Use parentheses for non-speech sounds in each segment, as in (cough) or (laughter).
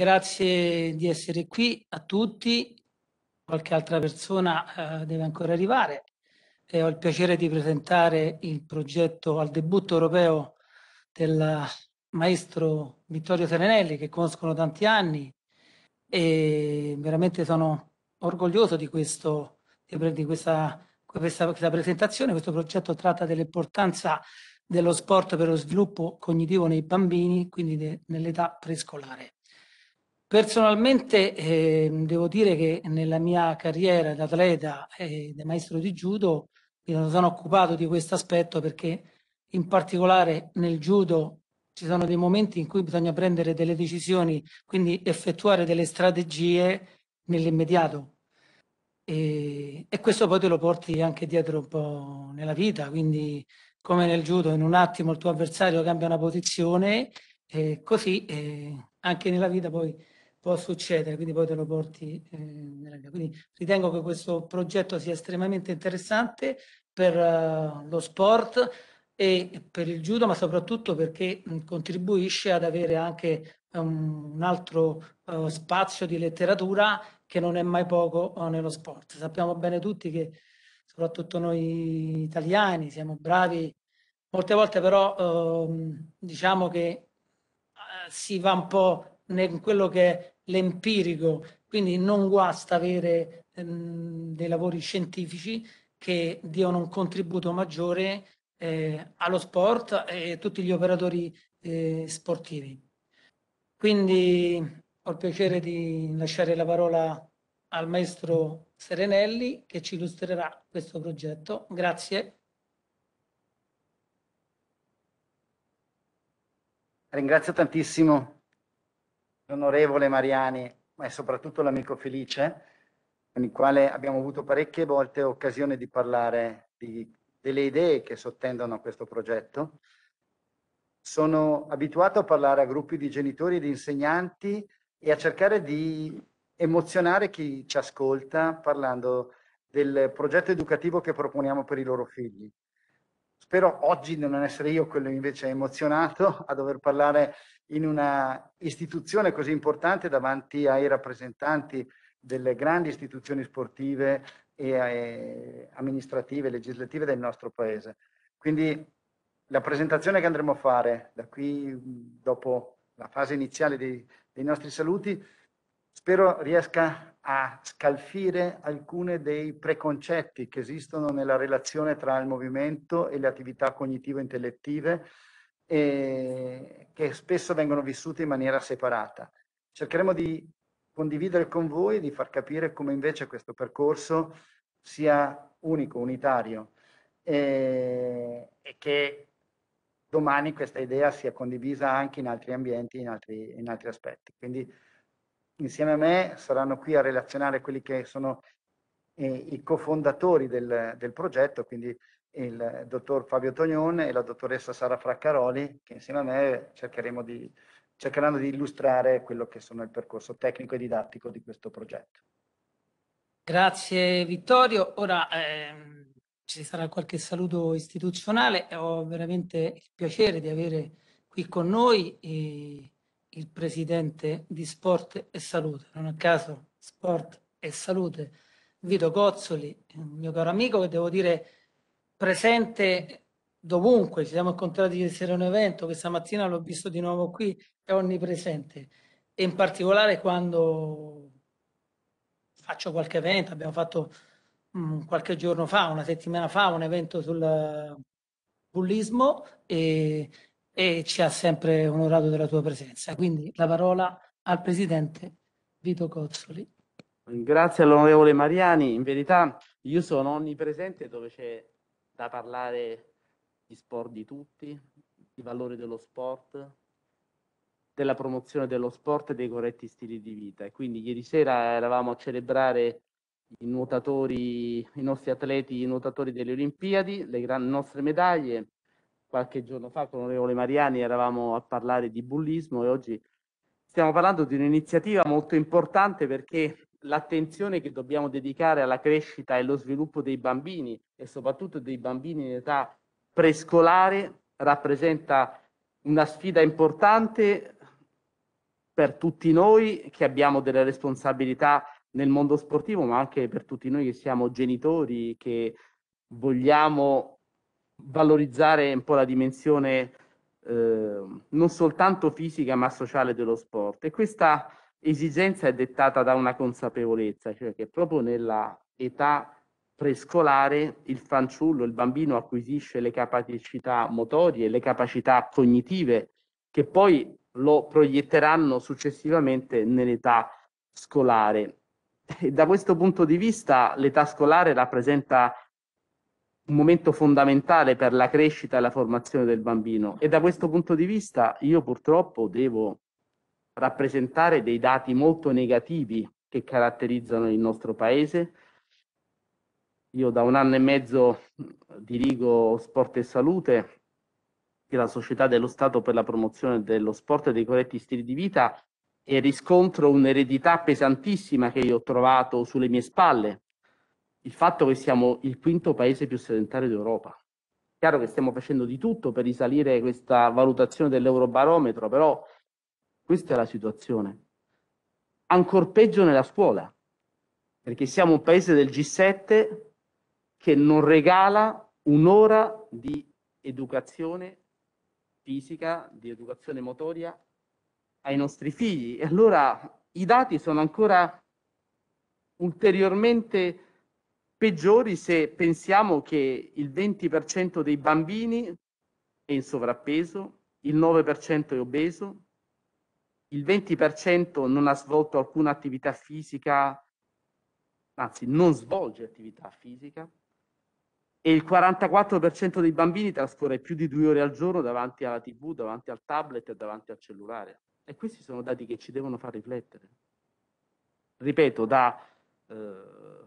grazie di essere qui a tutti. Qualche altra persona eh, deve ancora arrivare. E ho il piacere di presentare il progetto al debutto europeo del maestro Vittorio Serenelli, che conoscono tanti anni e veramente sono orgoglioso di, questo, di questa, questa, questa presentazione. Questo progetto tratta dell'importanza dello sport per lo sviluppo cognitivo nei bambini, quindi nell'età prescolare. Personalmente eh, devo dire che nella mia carriera da atleta e da maestro di judo mi sono occupato di questo aspetto perché in particolare nel judo ci sono dei momenti in cui bisogna prendere delle decisioni, quindi effettuare delle strategie nell'immediato. E, e questo poi te lo porti anche dietro un po' nella vita, quindi come nel judo in un attimo il tuo avversario cambia una posizione, e così eh, anche nella vita poi può succedere, quindi poi te lo porti eh, nella mia. Quindi ritengo che questo progetto sia estremamente interessante per uh, lo sport e per il judo, ma soprattutto perché mh, mm, contribuisce ad avere anche um, un altro uh, spazio di letteratura che non è mai poco eh, nello sport. Sappiamo bene tutti che soprattutto noi italiani siamo bravi, molte volte però uh, diciamo che si va un po' in quello che è l'empirico, quindi non guasta avere ehm, dei lavori scientifici che diano un contributo maggiore eh, allo sport e a tutti gli operatori eh, sportivi. Quindi ho il piacere di lasciare la parola al maestro Serenelli che ci illustrerà questo progetto. Grazie. Ringrazio tantissimo l'onorevole Mariani, ma soprattutto l'amico Felice, con il quale abbiamo avuto parecchie volte occasione di parlare di, delle idee che sottendono a questo progetto. Sono abituato a parlare a gruppi di genitori e di insegnanti e a cercare di emozionare chi ci ascolta parlando del progetto educativo che proponiamo per i loro figli. Spero oggi di non essere io quello invece emozionato (laughs) a dover parlare in una istituzione così importante davanti ai rappresentanti delle grandi istituzioni sportive e eh, amministrative e legislative del nostro paese. Quindi la presentazione che andremo a fare da qui dopo la fase iniziale dei, dei nostri saluti spero riesca a scalfire alcuni dei preconcetti che esistono nella relazione tra il movimento e le attività cognitivo-intellettive e che spesso vengono vissute in maniera separata. Cercheremo di condividere con voi di far capire come invece questo percorso sia unico, unitario e, e che domani questa idea sia condivisa anche in altri ambienti, in altri, in altri aspetti. Quindi insieme a me saranno qui a relazionare quelli che sono eh, i cofondatori del, del progetto, quindi il dottor Fabio Tognone e la dottoressa Sara Fraccaroli, che insieme a me cercheremo di, cercheranno di illustrare quello che sono il percorso tecnico e didattico di questo progetto. Grazie Vittorio. Ora ehm, ci sarà qualche saluto istituzionale. Ho veramente il piacere di avere qui con noi eh, il presidente di Sport e Salute, non a caso Sport e Salute, Vito Cozzoli, eh, un mio caro amico che devo dire presente dovunque, ci siamo incontrati ieri sera un evento, questa mattina l'ho visto di nuovo qui, è onnipresente e in particolare quando faccio qualche evento, abbiamo fatto mh, mm, qualche giorno fa, una settimana fa, un evento sul bullismo e, e ci ha sempre onorato della tua presenza. Quindi la parola al Presidente Vito Cozzoli. Grazie all'onorevole Mariani, in verità io sono onnipresente dove c'è da parlare di sport di tutti, di valori dello sport, della promozione dello sport e dei corretti stili di vita. E quindi ieri sera eravamo a celebrare i nuotatori, i nostri atleti, i nuotatori delle Olimpiadi, le gran, nostre medaglie. Qualche giorno fa con l'onorevole Mariani eravamo a parlare di bullismo e oggi stiamo parlando di un'iniziativa molto importante perché l'attenzione che dobbiamo dedicare alla crescita e allo sviluppo dei bambini e soprattutto dei bambini in età prescolare rappresenta una sfida importante per tutti noi che abbiamo delle responsabilità nel mondo sportivo, ma anche per tutti noi che siamo genitori, che vogliamo valorizzare un po' la dimensione eh, non soltanto fisica ma sociale dello sport. E questa esigenza è dettata da una consapevolezza, cioè che proprio nella età prescolare il fanciullo, il bambino acquisisce le capacità motorie, le capacità cognitive che poi lo proietteranno successivamente nell'età scolare. E da questo punto di vista l'età scolare rappresenta un momento fondamentale per la crescita e la formazione del bambino e da questo punto di vista io purtroppo devo rappresentare dei dati molto negativi che caratterizzano il nostro paese. Io da un anno e mezzo dirigo Sport e Salute, che è la società dello Stato per la promozione dello sport e dei corretti stili di vita, e riscontro un'eredità pesantissima che io ho trovato sulle mie spalle. Il fatto che siamo il quinto paese più sedentario d'Europa. Chiaro che stiamo facendo di tutto per risalire questa valutazione dell'Eurobarometro, però questa è la situazione. Ancor peggio nella scuola, perché siamo un paese del G7 che non regala un'ora di educazione fisica, di educazione motoria ai nostri figli. E allora i dati sono ancora ulteriormente peggiori se pensiamo che il 20% dei bambini è in sovrappeso, il 9% è obeso, il 20% non ha svolto alcuna attività fisica, anzi non svolge attività fisica, e il 44% dei bambini trascorre più di due ore al giorno davanti alla tv, davanti al tablet e davanti al cellulare. E questi sono dati che ci devono far riflettere. Ripeto, da eh,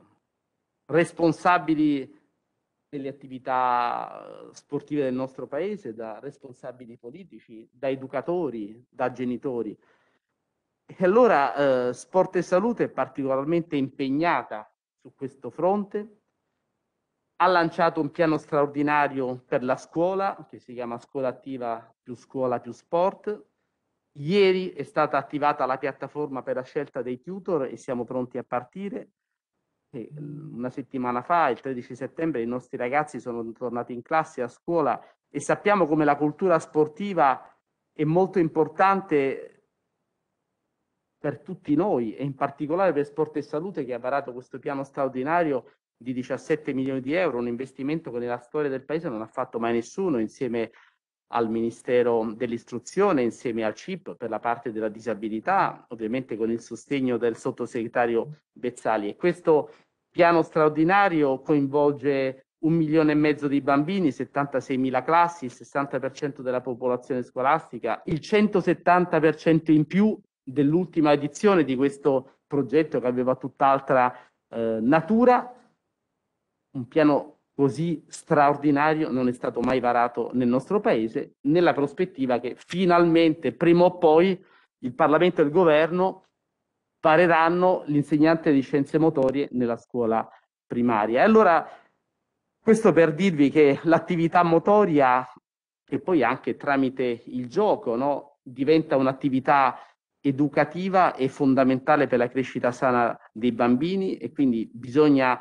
responsabili delle attività eh, sportive del nostro paese, da responsabili politici, da educatori, da genitori. E allora eh, Sport e Salute è particolarmente impegnata su questo fronte, ha lanciato un piano straordinario per la scuola, che si chiama Scuola Attiva più Scuola più Sport. Ieri è stata attivata la piattaforma per la scelta dei tutor e siamo pronti a partire. E mm, una settimana fa, il 13 settembre, i nostri ragazzi sono tornati in classe a scuola e sappiamo come la cultura sportiva è molto importante per tutti noi e in particolare per Sport e Salute che ha varato questo piano straordinario di 17 milioni di euro, un investimento che nella storia del paese non ha fatto mai nessuno insieme al Ministero dell'Istruzione, insieme al CIP per la parte della disabilità, ovviamente con il sostegno del sottosegretario Bezzali. E questo piano straordinario coinvolge un milione e mezzo di bambini, 76 mila classi, il 60% della popolazione scolastica, il 170% in più dell'ultima edizione di questo progetto che aveva tutt'altra eh, natura, un piano così straordinario non è stato mai varato nel nostro paese, nella prospettiva che finalmente, prima o poi, il Parlamento e il Governo pareranno l'insegnante di scienze motorie nella scuola primaria. E allora questo per dirvi che l'attività motoria, che poi anche tramite il gioco no, diventa un'attività educativa è fondamentale per la crescita sana dei bambini e quindi bisogna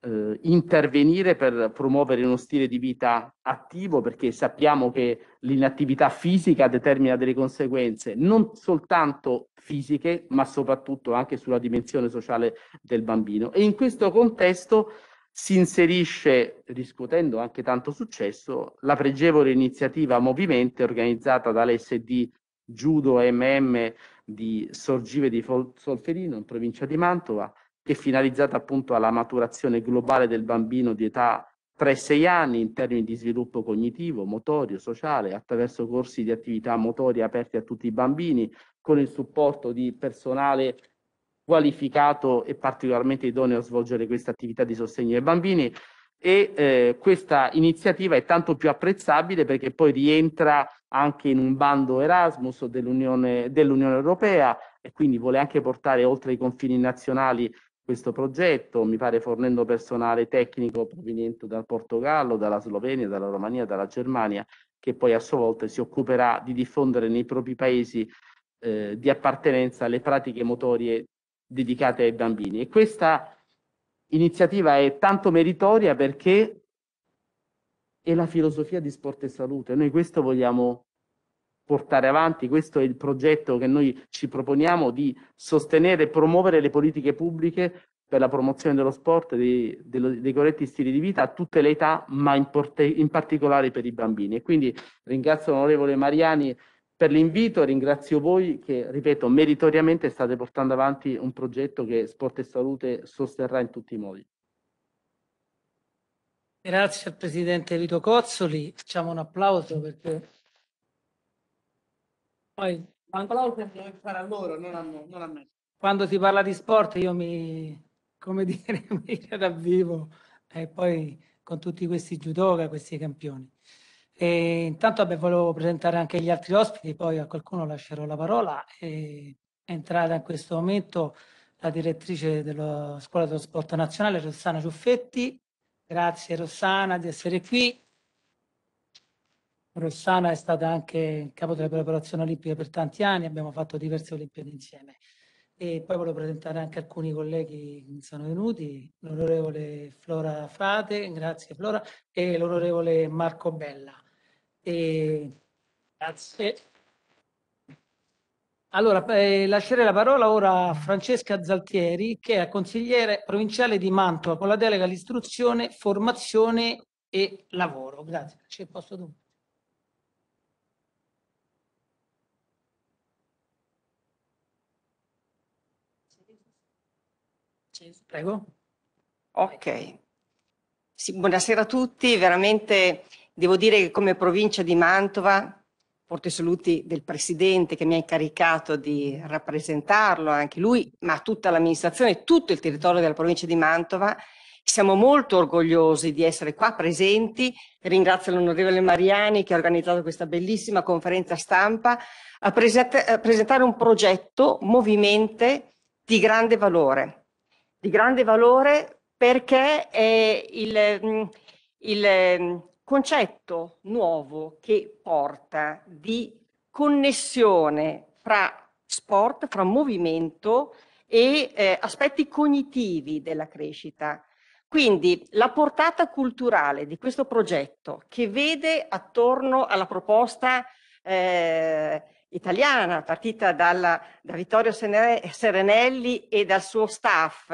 eh, intervenire per promuovere uno stile di vita attivo perché sappiamo che l'inattività fisica determina delle conseguenze non soltanto fisiche ma soprattutto anche sulla dimensione sociale del bambino e in questo contesto si inserisce, riscuotendo anche tanto successo, la pregevole iniziativa Movimento organizzata dall'SD Judo MM di Sorgive di Solferino in provincia di Mantova, che è finalizzata appunto alla maturazione globale del bambino di età 3-6 anni in termini di sviluppo cognitivo, motorio, sociale, attraverso corsi di attività motorie aperti a tutti i bambini, con il supporto di personale qualificato e particolarmente idoneo a svolgere questa attività di sostegno ai bambini e eh, questa iniziativa è tanto più apprezzabile perché poi rientra anche in un bando Erasmus dell'Unione, dell'Unione Europea e quindi vuole anche portare oltre i confini nazionali questo progetto, mi pare fornendo personale tecnico proveniente dal Portogallo, dalla Slovenia, dalla Romania, dalla Germania, che poi a sua volta si occuperà di diffondere nei propri paesi eh, di appartenenza le pratiche motorie dedicate ai bambini. E questa iniziativa è tanto meritoria perché è la filosofia di sport e salute. Noi questo vogliamo portare avanti. Questo è il progetto che noi ci proponiamo di sostenere e promuovere le politiche pubbliche per la promozione dello sport, dei, dei, dei corretti stili di vita a tutte le età, ma in, in particolare per i bambini. E quindi ringrazio l'onorevole Mariani per l'invito, ringrazio voi che, ripeto, meritoriamente state portando avanti un progetto che Sport e Salute sosterrà in tutti i modi. Grazie al Presidente Vito Cozzoli, facciamo un applauso perché poi, applauso deve loro, non a, non a me. Quando si parla di sport io mi, come dire, (laughs) mi ravvivo e poi con tutti questi judoka, questi campioni. E intanto vabbè, volevo presentare anche gli altri ospiti, poi a qualcuno lascerò la parola. è entrata in questo momento la direttrice della Scuola dello Sport Nazionale, Rossana Ciuffetti. Grazie Rossana di essere qui. Rossana è stata anche capo della preparazione olimpica per tanti anni, abbiamo fatto diverse Olimpiadi insieme. E poi volevo presentare anche alcuni colleghi che sono venuti, l'onorevole Flora Frate, grazie Flora, e l'onorevole Marco Bella. E... Grazie. Allora, eh, lascerei la parola ora a Francesca Zaltieri, che è consigliere provinciale di Mantova con la delega all'istruzione, formazione e lavoro. Grazie, ci posto dunque. Prego. Ok. Sì, buonasera a tutti, veramente devo dire che come provincia di Mantova porto i saluti del Presidente che mi ha incaricato di rappresentarlo, anche lui, ma tutta l'amministrazione, tutto il territorio della provincia di Mantova. Siamo molto orgogliosi di essere qua presenti. Ringrazio l'onorevole Mariani che ha organizzato questa bellissima conferenza stampa a, presentare un progetto, Movimente, di grande valore di grande valore perché è il, mm, il mm, concetto nuovo che porta di connessione fra sport, fra movimento e eh, aspetti cognitivi della crescita. Quindi la portata culturale di questo progetto che vede attorno alla proposta eh, italiana, partita dalla, da Vittorio Serenelli e dal suo staff,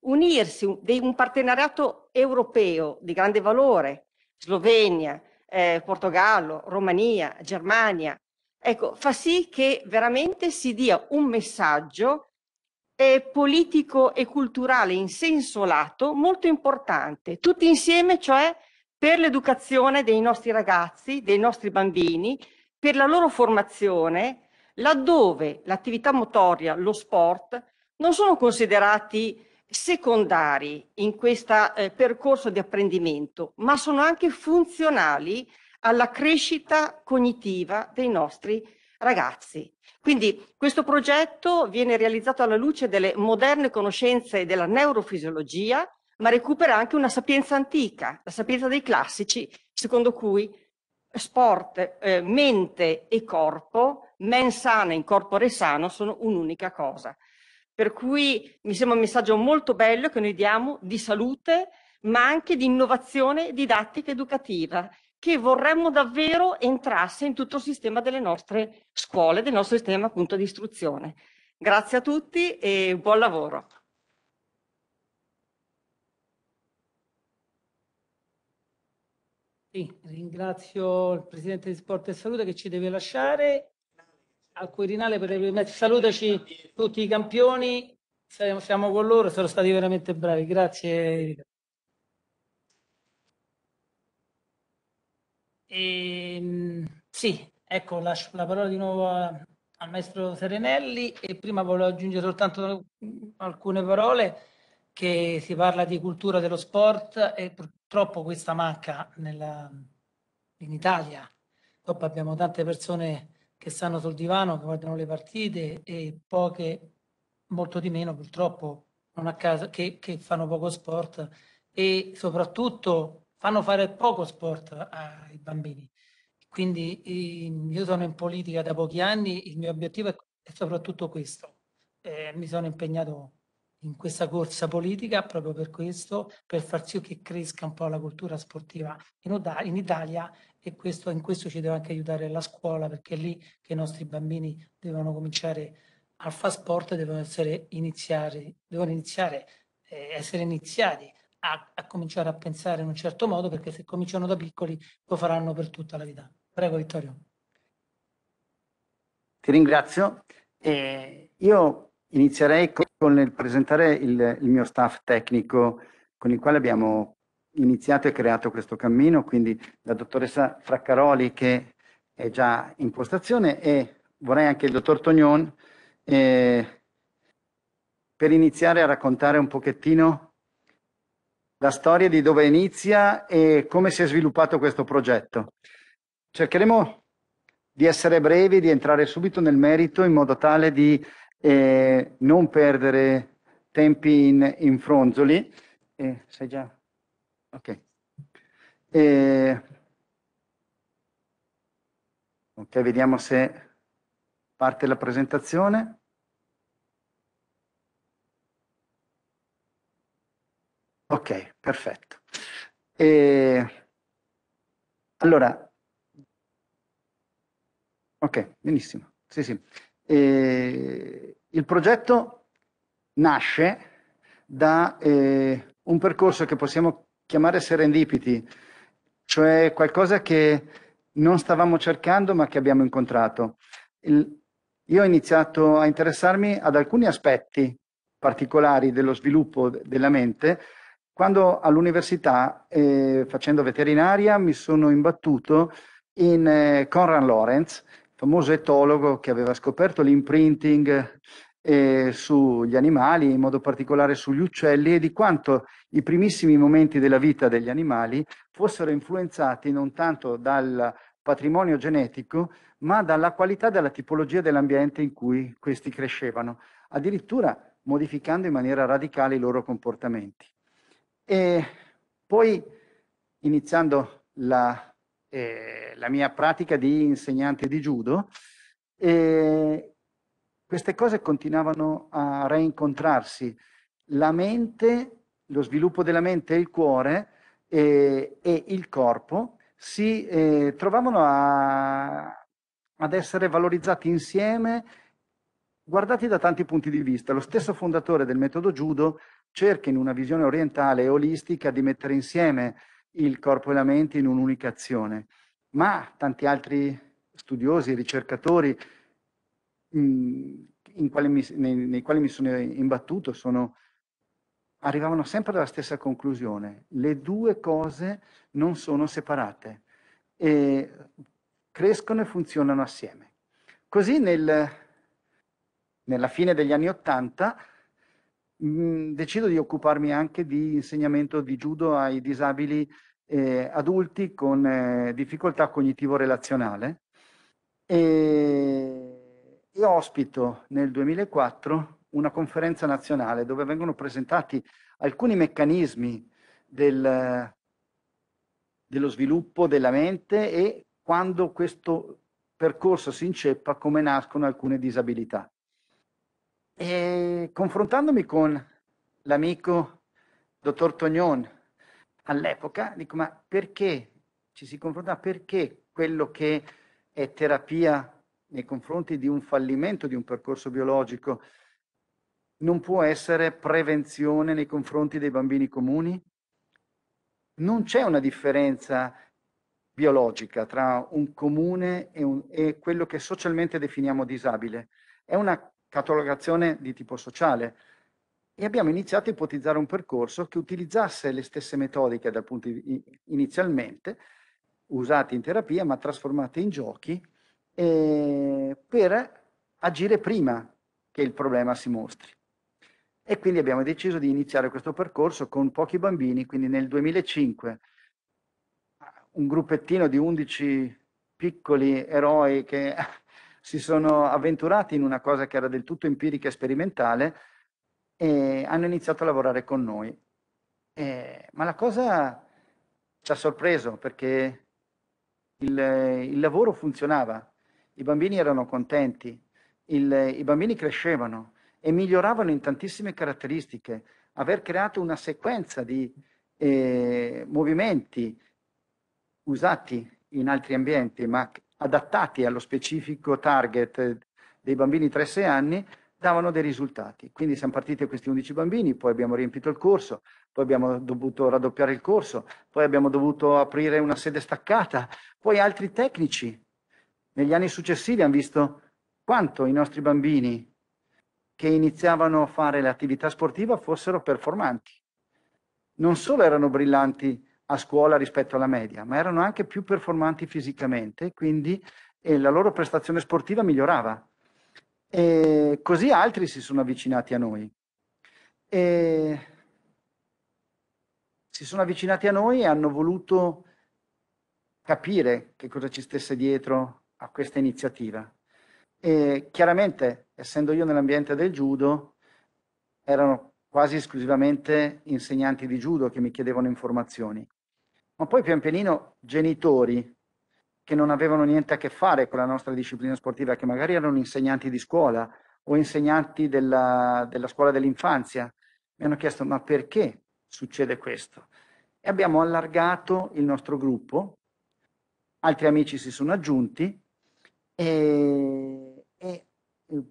unirsi un, un partenariato europeo di grande valore, Slovenia, eh, Portogallo, Romania, Germania, ecco, fa sì che veramente si dia un messaggio eh, politico e culturale in senso lato molto importante, tutti insieme, cioè per l'educazione dei nostri ragazzi, dei nostri bambini, per la loro formazione laddove l'attività motoria, lo sport, non sono considerati secondari in questo eh, percorso di apprendimento, ma sono anche funzionali alla crescita cognitiva dei nostri ragazzi. Quindi questo progetto viene realizzato alla luce delle moderne conoscenze della neurofisiologia, ma recupera anche una sapienza antica, la sapienza dei classici, secondo cui sport, eh, mente e corpo, mens sana in corpore sano, sono un'unica cosa. Per cui mi sembra un messaggio molto bello che noi diamo di salute, ma anche di innovazione didattica educativa, che vorremmo davvero entrasse in tutto il sistema delle nostre scuole, del nostro sistema appunto di istruzione. Grazie a tutti e buon lavoro. Sì, ringrazio il Presidente di Sport e Salute che ci deve lasciare. Al Quirinale per le... salutaci tutti i campioni, siamo, siamo con loro, sono stati veramente bravi. Grazie. E, ehm, sì, ecco, lascio la parola di nuovo al maestro Serenelli e prima volevo aggiungere soltanto alcune parole che si parla di cultura dello sport e purtroppo questa manca nella, in Italia. Dopo abbiamo tante persone che stanno sul divano, che guardano le partite e poche, molto di meno purtroppo, non a caso, che, che fanno poco sport e soprattutto fanno fare poco sport ai bambini. Quindi io sono in politica da pochi anni, il mio obiettivo è soprattutto questo. Eh, mi sono impegnato in questa corsa politica proprio per questo, per far sì che cresca un po' la cultura sportiva in, Italia e questo, in questo ci deve anche aiutare la scuola perché è lì che i nostri bambini devono cominciare a fare sport devono, essere iniziare, devono iniziare, eh, essere iniziati a, a cominciare a pensare in un certo modo perché se cominciano da piccoli lo faranno per tutta la vita. Prego Vittorio. Ti ringrazio. Eh, io Inizierei con il presentare il, il, mio staff tecnico con il quale abbiamo iniziato e creato questo cammino, quindi la dottoressa Fraccaroli che è già in postazione e vorrei anche il dottor Tognon eh, per iniziare a raccontare un pochettino la storia di dove inizia e come si è sviluppato questo progetto. Cercheremo di essere brevi, di entrare subito nel merito in modo tale di e non perdere tempi in, in fronzoli. Eh, sei già? Ok. Eh, ok, vediamo se parte la presentazione. Ok, perfetto. Eh, allora, ok, benissimo. Sì, sì. Eh, il progetto nasce da eh, un percorso che possiamo chiamare serendipity, cioè qualcosa che non stavamo cercando ma che abbiamo incontrato. Il, io ho iniziato a interessarmi ad alcuni aspetti particolari dello sviluppo della mente quando all'università, eh, facendo veterinaria, mi sono imbattuto in eh, Conrad Lorenz, famoso etologo che aveva scoperto l'imprinting eh, sugli animali, in modo particolare sugli uccelli, e di quanto i primissimi momenti della vita degli animali fossero influenzati non tanto dal patrimonio genetico, ma dalla qualità della tipologia dell'ambiente in cui questi crescevano, addirittura modificando in maniera radicale i loro comportamenti. E poi, iniziando la eh, la mia pratica di insegnante di judo e queste cose continuavano a reincontrarsi. La mente, lo sviluppo della mente e il cuore eh, e il corpo si eh, trovavano a, ad essere valorizzati insieme, guardati da tanti punti di vista. Lo stesso fondatore del metodo judo cerca in una visione orientale e olistica di mettere insieme il corpo e la mente in un'unica azione, ma tanti altri studiosi, ricercatori mm, in, in mi, nei, nei quali mi sono imbattuto sono arrivavano sempre alla stessa conclusione. Le due cose non sono separate e crescono e funzionano assieme. Così nel, nella fine degli anni Ottanta Mm, decido di occuparmi anche di insegnamento di judo ai disabili eh, adulti con eh, difficoltà cognitivo-relazionale e, e ospito nel 2004 una conferenza nazionale dove vengono presentati alcuni meccanismi del, dello sviluppo della mente e quando questo percorso si inceppa come nascono alcune disabilità. E eh, confrontandomi con l'amico dottor Tognon all'epoca, dico ma perché ci si confronta? Perché quello che è terapia nei confronti di un fallimento di un percorso biologico non può essere prevenzione nei confronti dei bambini comuni? Non c'è una differenza biologica tra un comune e, un, e quello che socialmente definiamo disabile. È una catalogazione di tipo sociale e abbiamo iniziato a ipotizzare un percorso che utilizzasse le stesse metodiche dal punto di, inizialmente usate in terapia ma trasformate in giochi eh, per agire prima che il problema si mostri. E quindi abbiamo deciso di iniziare questo percorso con pochi bambini, quindi nel 2005 un gruppettino di 11 piccoli eroi che si sono avventurati in una cosa che era del tutto empirica e sperimentale e hanno iniziato a lavorare con noi. Eh, ma la cosa ci ha sorpreso perché il, il lavoro funzionava, i bambini erano contenti, il, i bambini crescevano e miglioravano in tantissime caratteristiche. Aver creato una sequenza di eh, movimenti usati in altri ambienti, ma adattati allo specifico target dei bambini 3-6 anni, davano dei risultati. Quindi siamo partiti questi 11 bambini, poi abbiamo riempito il corso, poi abbiamo dovuto raddoppiare il corso, poi abbiamo dovuto aprire una sede staccata, poi altri tecnici. Negli anni successivi hanno visto quanto i nostri bambini che iniziavano a fare l'attività sportiva fossero performanti. Non solo erano brillanti a scuola rispetto alla media, ma erano anche più performanti fisicamente, quindi eh, la loro prestazione sportiva migliorava. E così altri si sono avvicinati a noi. E si sono avvicinati a noi e hanno voluto capire che cosa ci stesse dietro a questa iniziativa. E chiaramente, essendo io nell'ambiente del judo, erano quasi esclusivamente insegnanti di judo che mi chiedevano informazioni ma poi pian pianino genitori che non avevano niente a che fare con la nostra disciplina sportiva, che magari erano insegnanti di scuola o insegnanti della, della scuola dell'infanzia, mi hanno chiesto ma perché succede questo? E abbiamo allargato il nostro gruppo, altri amici si sono aggiunti e, e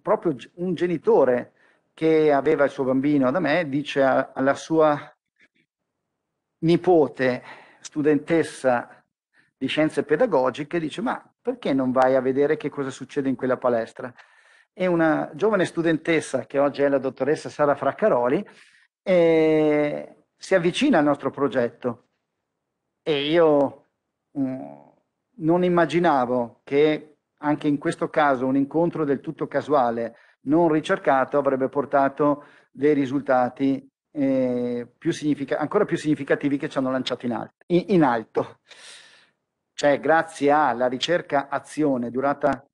proprio un genitore che aveva il suo bambino da me dice alla sua nipote studentessa di scienze pedagogiche dice ma perché non vai a vedere che cosa succede in quella palestra? E una giovane studentessa, che oggi è la dottoressa Sara Fraccaroli, eh, si avvicina al nostro progetto e io mh, mm, non immaginavo che anche in questo caso un incontro del tutto casuale, non ricercato, avrebbe portato dei risultati eh, più ancora più significativi che ci hanno lanciato in alto. In, in alto. Cioè, grazie alla ricerca azione durata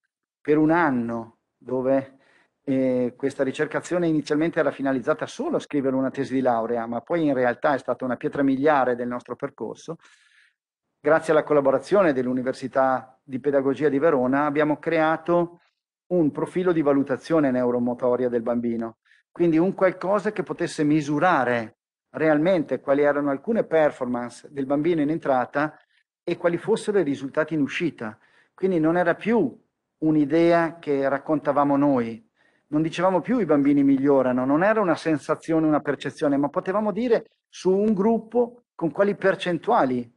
per un anno, dove eh, questa ricerca azione inizialmente era finalizzata solo a scrivere una tesi di laurea, ma poi in realtà è stata una pietra miliare del nostro percorso, grazie alla collaborazione dell'Università di Pedagogia di Verona abbiamo creato un profilo di valutazione neuromotoria del bambino quindi un qualcosa che potesse misurare realmente quali erano alcune performance del bambino in entrata e quali fossero i risultati in uscita. Quindi non era più un'idea che raccontavamo noi, non dicevamo più i bambini migliorano, non era una sensazione, una percezione, ma potevamo dire su un gruppo con quali percentuali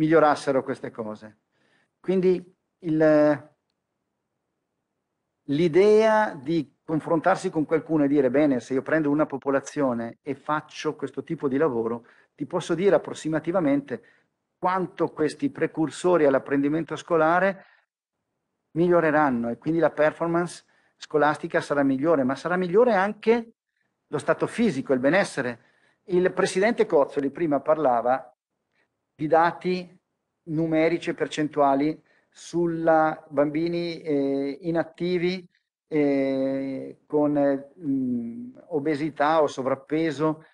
migliorassero queste cose. Quindi l'idea di confrontarsi con qualcuno e dire bene, se io prendo una popolazione e faccio questo tipo di lavoro, ti posso dire approssimativamente quanto questi precursori all'apprendimento scolare miglioreranno e quindi la performance scolastica sarà migliore, ma sarà migliore anche lo stato fisico, il benessere. Il presidente Cozzoli prima parlava di dati numerici e percentuali sulla bambini eh, inattivi eh, con mh, obesità o sovrappeso,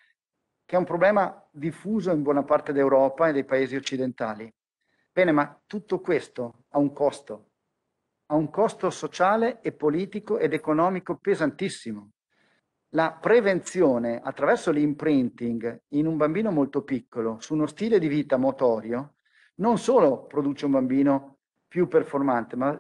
che è un problema diffuso in buona parte d'Europa e dei paesi occidentali. Bene, ma tutto questo ha un costo, ha un costo sociale e politico ed economico pesantissimo. La prevenzione attraverso l'imprinting in un bambino molto piccolo su uno stile di vita motorio non solo produce un bambino più performante, ma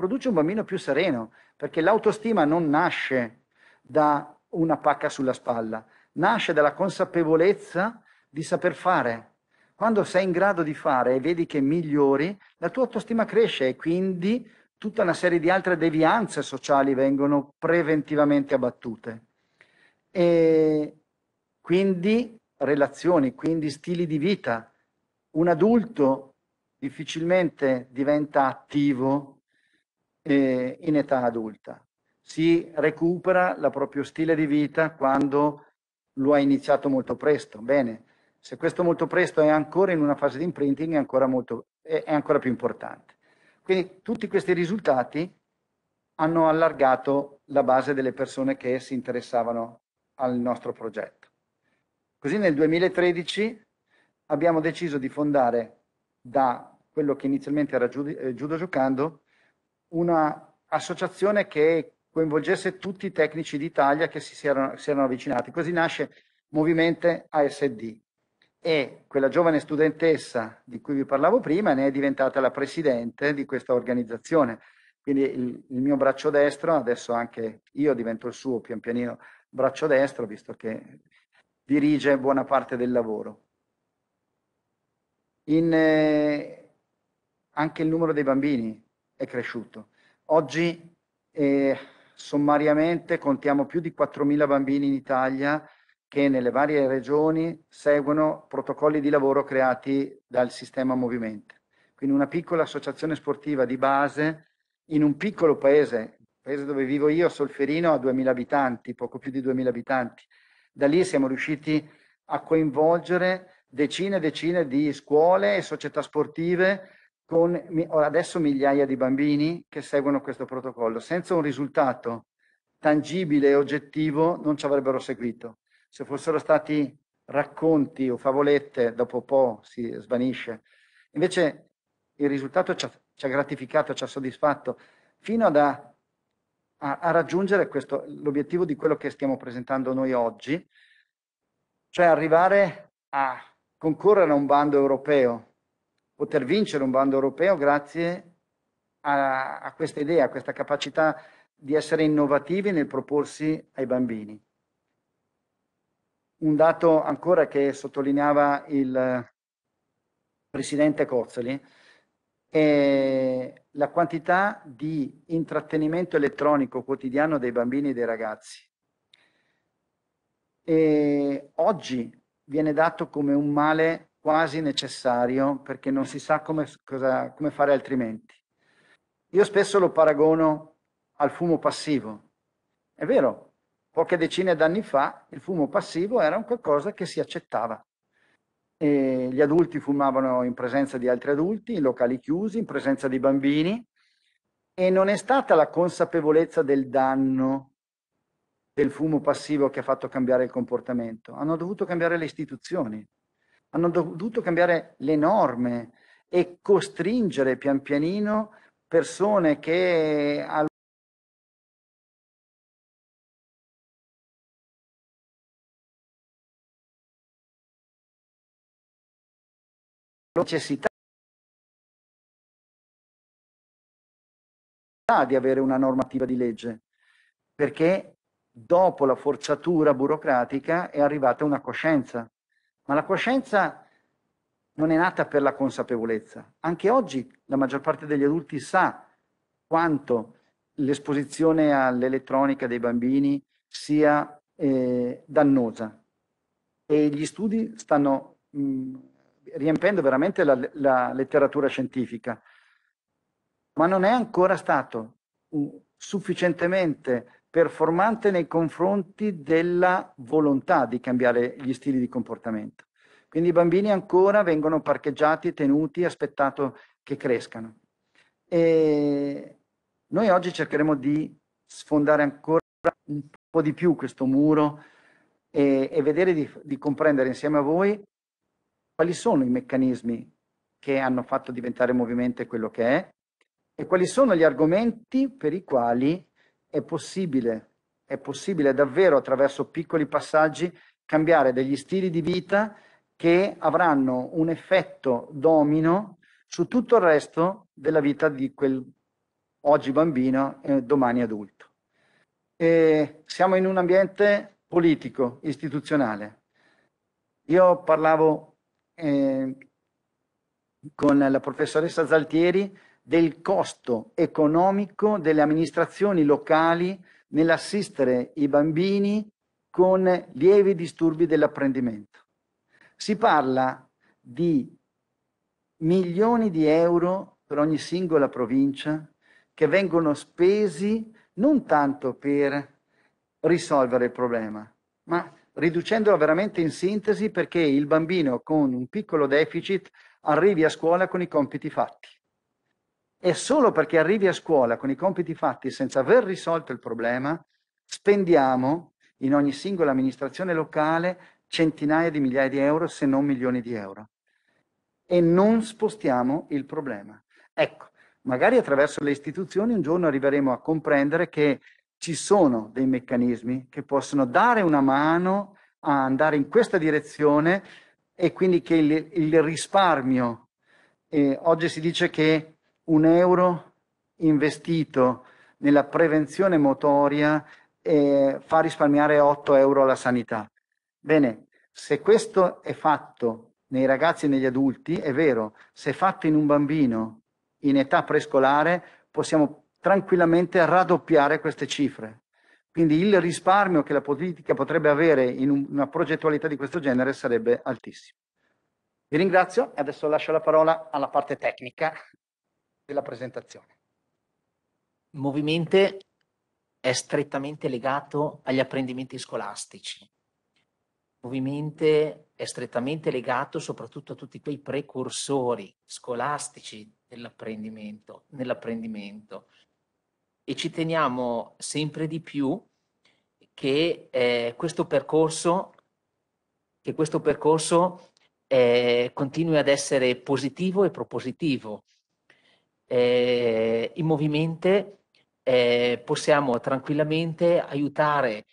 produce un bambino più sereno, perché l'autostima non nasce da una pacca sulla spalla, nasce dalla consapevolezza di saper fare. Quando sei in grado di fare e vedi che migliori, la tua autostima cresce e quindi tutta una serie di altre devianze sociali vengono preventivamente abbattute. E quindi relazioni, quindi stili di vita. Un adulto difficilmente diventa attivo eh, in età adulta. Si recupera il proprio stile di vita quando lo ha iniziato molto presto. Bene, se questo molto presto è ancora in una fase di imprinting, è ancora, molto, è, è ancora più importante. Quindi tutti questi risultati hanno allargato la base delle persone che si interessavano al nostro progetto. Così nel 2013 abbiamo deciso di fondare da quello che inizialmente era Giudo eh, Giocando un'associazione che coinvolgesse tutti i tecnici d'Italia che si erano, si erano avvicinati. Così nasce Movimento ASD e quella giovane studentessa di cui vi parlavo prima ne è diventata la presidente di questa organizzazione. Quindi il, il mio braccio destro, adesso anche io divento il suo pian pianino braccio destro, visto che dirige buona parte del lavoro. In, eh, anche il numero dei bambini è cresciuto. Oggi eh, sommariamente contiamo più di 4.000 bambini in Italia che nelle varie regioni seguono protocolli di lavoro creati dal sistema Movimento. Quindi una piccola associazione sportiva di base in un piccolo paese, il paese dove vivo io, Solferino, ha 2.000 abitanti, poco più di 2.000 abitanti. Da lì siamo riusciti a coinvolgere decine e decine di scuole e società sportive con adesso migliaia di bambini che seguono questo protocollo. Senza un risultato tangibile e oggettivo non ci avrebbero seguito. Se fossero stati racconti o favolette, dopo po' si svanisce. Invece il risultato ci ha, ci ha gratificato, ci ha soddisfatto, fino ad a, a, a raggiungere questo, l'obiettivo di quello che stiamo presentando noi oggi, cioè arrivare a concorrere a un bando europeo poter vincere un bando europeo grazie a, a questa idea, a questa capacità di essere innovativi nel proporsi ai bambini. Un dato ancora che sottolineava il eh, presidente Cozzoli è la quantità di intrattenimento elettronico quotidiano dei bambini e dei ragazzi. E oggi viene dato come un male quasi necessario perché non si sa come, cosa, come fare altrimenti. Io spesso lo paragono al fumo passivo. È vero, poche decine d'anni fa il fumo passivo era un qualcosa che si accettava. E gli adulti fumavano in presenza di altri adulti, in locali chiusi, in presenza di bambini e non è stata la consapevolezza del danno del fumo passivo che ha fatto cambiare il comportamento. Hanno dovuto cambiare le istituzioni, hanno dovuto cambiare le norme e costringere pian pianino persone che al necessità di avere una normativa di legge, perché dopo la forzatura burocratica è arrivata una coscienza ma la coscienza non è nata per la consapevolezza. Anche oggi la maggior parte degli adulti sa quanto l'esposizione all'elettronica dei bambini sia eh, dannosa e gli studi stanno mh, mm, riempendo veramente la, la letteratura scientifica, ma non è ancora stato uh, sufficientemente performante nei confronti della volontà di cambiare gli stili di comportamento. Quindi i bambini ancora vengono parcheggiati, tenuti, aspettato che crescano. E noi oggi cercheremo di sfondare ancora un po' di più questo muro e, e vedere di, di comprendere insieme a voi quali sono i meccanismi che hanno fatto diventare movimento quello che è e quali sono gli argomenti per i quali è possibile, è possibile davvero attraverso piccoli passaggi cambiare degli stili di vita che avranno un effetto domino su tutto il resto della vita di quel oggi bambino e domani adulto. E siamo in un ambiente politico, istituzionale. Io parlavo eh, con la professoressa Zaltieri del costo economico delle amministrazioni locali nell'assistere i bambini con lievi disturbi dell'apprendimento. Si parla di milioni di euro per ogni singola provincia che vengono spesi non tanto per risolvere il problema, ma riducendolo veramente in sintesi perché il bambino con un piccolo deficit arrivi a scuola con i compiti fatti. E solo perché arrivi a scuola con i compiti fatti senza aver risolto il problema, spendiamo in ogni singola amministrazione locale centinaia di migliaia di euro, se non milioni di euro. E non spostiamo il problema. Ecco, magari attraverso le istituzioni un giorno arriveremo a comprendere che ci sono dei meccanismi che possono dare una mano a andare in questa direzione e quindi che il, il risparmio, eh, oggi si dice che un euro investito nella prevenzione motoria eh, fa risparmiare 8 euro alla sanità. Bene, se questo è fatto nei ragazzi e negli adulti, è vero, se fatto in un bambino in età prescolare, possiamo tranquillamente raddoppiare queste cifre. Quindi il risparmio che la politica potrebbe avere in una progettualità di questo genere sarebbe altissimo. Vi ringrazio e adesso lascio la parola alla parte tecnica della presentazione. Movimento è strettamente legato agli apprendimenti scolastici. Movimento è strettamente legato soprattutto a tutti quei precursori scolastici dell'apprendimento, nell'apprendimento. E ci teniamo sempre di più che eh, questo percorso, che questo percorso eh, continui ad essere positivo e propositivo, eh, in movimento eh, possiamo tranquillamente aiutare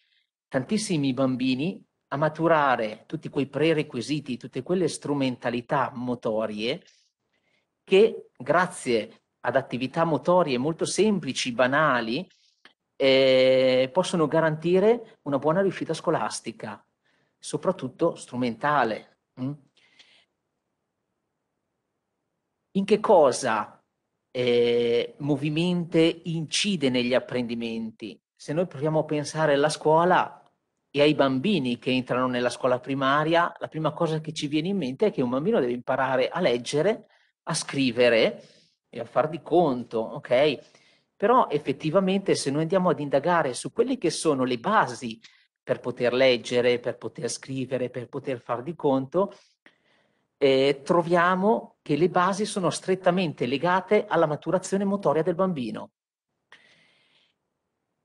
tantissimi bambini a maturare tutti quei prerequisiti, tutte quelle strumentalità motorie che grazie ad attività motorie molto semplici, banali, eh, possono garantire una buona riuscita scolastica, soprattutto strumentale. Mm? In che cosa eh, movimento incide negli apprendimenti. Se noi proviamo a pensare alla scuola e ai bambini che entrano nella scuola primaria, la prima cosa che ci viene in mente è che un bambino deve imparare a leggere, a scrivere e a far di conto, ok? Però effettivamente se noi andiamo ad indagare su quelle che sono le basi per poter leggere, per poter scrivere, per poter far di conto, eh, troviamo che le basi sono strettamente legate alla maturazione motoria del bambino.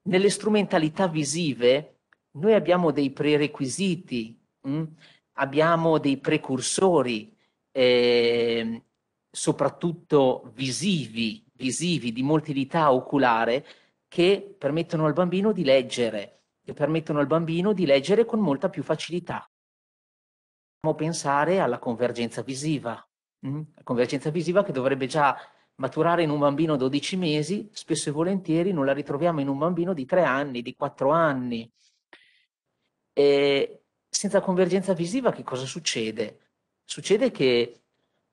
Nelle strumentalità visive noi abbiamo dei prerequisiti, mh? Mm? abbiamo dei precursori, eh, soprattutto visivi, visivi di motilità oculare, che permettono al bambino di leggere, che permettono al bambino di leggere con molta più facilità pensare alla convergenza visiva, mh? Mm? la convergenza visiva che dovrebbe già maturare in un bambino 12 mesi, spesso e volentieri non la ritroviamo in un bambino di 3 anni, di 4 anni. E senza convergenza visiva che cosa succede? Succede che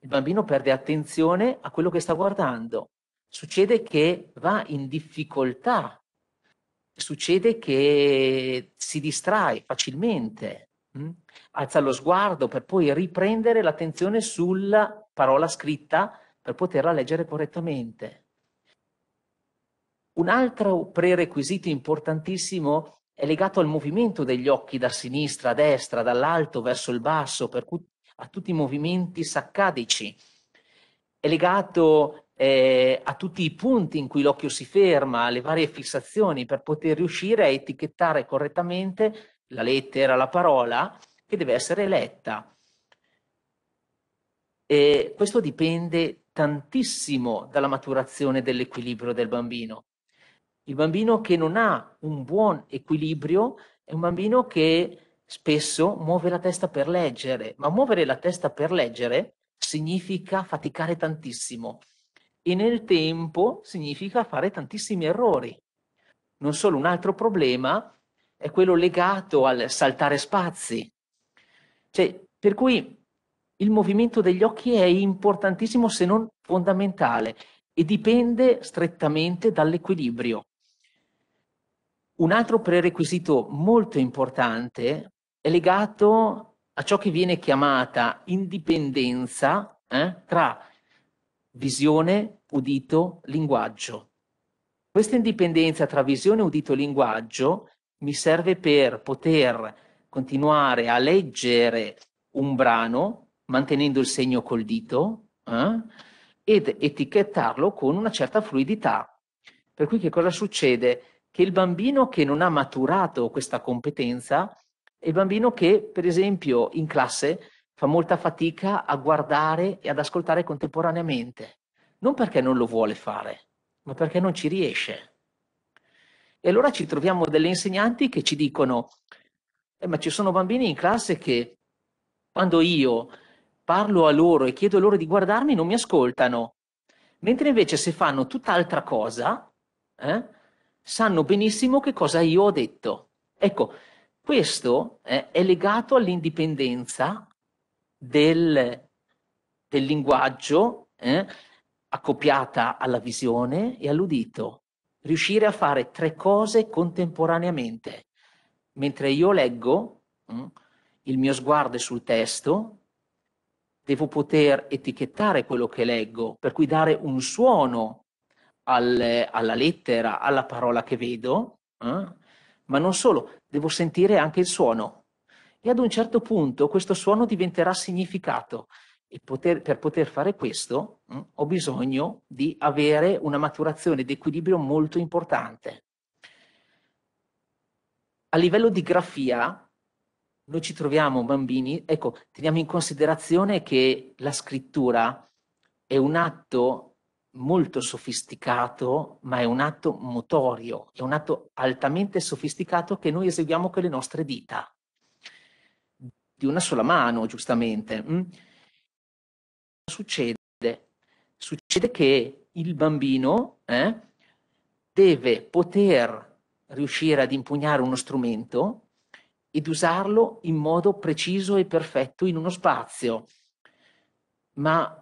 il bambino perde attenzione a quello che sta guardando, succede che va in difficoltà, succede che si distrae facilmente. Mm? alza lo sguardo per poi riprendere l'attenzione sulla parola scritta per poterla leggere correttamente. Un altro prerequisito importantissimo è legato al movimento degli occhi da sinistra a destra, dall'alto verso il basso, per cui a tutti i movimenti saccadici. È legato eh, a tutti i punti in cui l'occhio si ferma, alle varie fissazioni, per poter riuscire a etichettare correttamente la lettera, la parola, che deve essere letta. E questo dipende tantissimo dalla maturazione dell'equilibrio del bambino. Il bambino che non ha un buon equilibrio è un bambino che spesso muove la testa per leggere, ma muovere la testa per leggere significa faticare tantissimo e nel tempo significa fare tantissimi errori. Non solo un altro problema è quello legato al saltare spazi. Cioè, per cui il movimento degli occhi è importantissimo se non fondamentale e dipende strettamente dall'equilibrio. Un altro prerequisito molto importante è legato a ciò che viene chiamata indipendenza eh, tra visione, udito, linguaggio. Questa indipendenza tra visione, udito e linguaggio mi serve per poter continuare a leggere un brano mantenendo il segno col dito eh, ed etichettarlo con una certa fluidità. Per cui che cosa succede? Che il bambino che non ha maturato questa competenza è il bambino che, per esempio, in classe fa molta fatica a guardare e ad ascoltare contemporaneamente, non perché non lo vuole fare, ma perché non ci riesce. E allora ci troviamo delle insegnanti che ci dicono, eh, ma ci sono bambini in classe che quando io parlo a loro e chiedo loro di guardarmi non mi ascoltano, mentre invece se fanno tutt'altra cosa, eh, sanno benissimo che cosa io ho detto. Ecco, questo eh, è legato all'indipendenza del, del, linguaggio, eh, accoppiata alla visione e all'udito riuscire a fare tre cose contemporaneamente. Mentre io leggo, mm, il mio sguardo è sul testo, devo poter etichettare quello che leggo, per cui dare un suono alla lettera, alla parola che vedo, eh? ma non solo, devo sentire anche il suono. E ad un certo punto questo suono diventerà significato e poter, per poter fare questo mh, mm, ho bisogno di avere una maturazione di equilibrio molto importante. A livello di grafia, noi ci troviamo bambini, ecco, teniamo in considerazione che la scrittura è un atto molto sofisticato, ma è un atto motorio, è un atto altamente sofisticato che noi eseguiamo con le nostre dita, di una sola mano, giustamente. Mm succede? Succede che il bambino eh, deve poter riuscire ad impugnare uno strumento ed usarlo in modo preciso e perfetto in uno spazio. Ma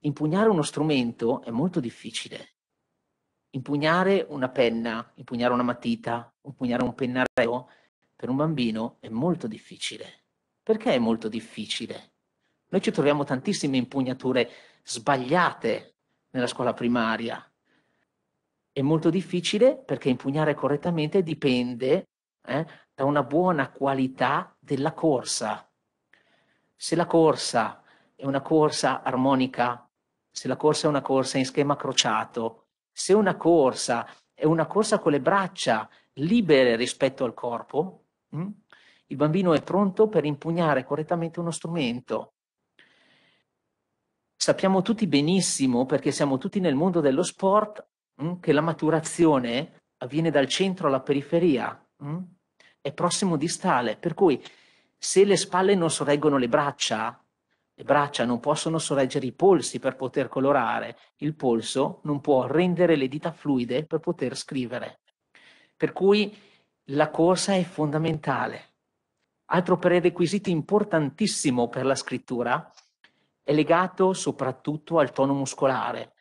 impugnare uno strumento è molto difficile. Impugnare una penna, impugnare una matita, impugnare un pennarello per un bambino è molto difficile. Perché è molto difficile? Noi ci troviamo tantissime impugnature sbagliate nella scuola primaria. È molto difficile perché impugnare correttamente dipende eh, da una buona qualità della corsa. Se la corsa è una corsa armonica, se la corsa è una corsa in schema crociato, se una corsa è una corsa con le braccia libere rispetto al corpo, mh, mm, il bambino è pronto per impugnare correttamente uno strumento sappiamo tutti benissimo, perché siamo tutti nel mondo dello sport, mm, che la maturazione avviene dal centro alla periferia, mm, è prossimo distale, per cui se le spalle non sorreggono le braccia, le braccia non possono sorreggere i polsi per poter colorare, il polso non può rendere le dita fluide per poter scrivere. Per cui la corsa è fondamentale. Altro prerequisito importantissimo per la scrittura è legato soprattutto al tono muscolare.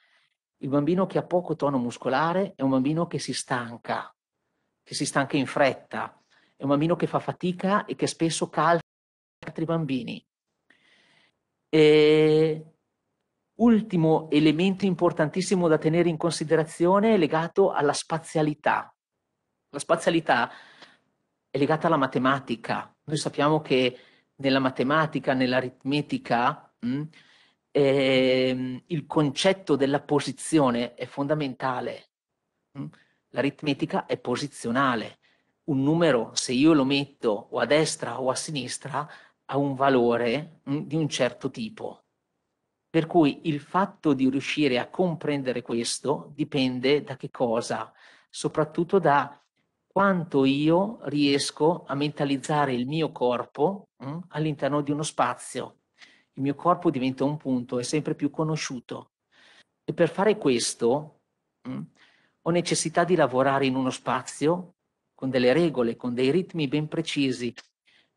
Il bambino che ha poco tono muscolare è un bambino che si stanca, che si stanca in fretta, è un bambino che fa fatica e che spesso calca altri bambini. E ultimo elemento importantissimo da tenere in considerazione è legato alla spazialità. La spazialità è legata alla matematica. Noi sappiamo che nella matematica, nell'aritmetica, mh, mm? eh, il concetto della posizione è fondamentale. Mh? Mm? L'aritmetica è posizionale. Un numero, se io lo metto o a destra o a sinistra, ha un valore mh, mm, di un certo tipo. Per cui il fatto di riuscire a comprendere questo dipende da che cosa? Soprattutto da quanto io riesco a mentalizzare il mio corpo all'interno di uno spazio il mio corpo diventa un punto, è sempre più conosciuto. E per fare questo mh, mm, ho necessità di lavorare in uno spazio con delle regole, con dei ritmi ben precisi,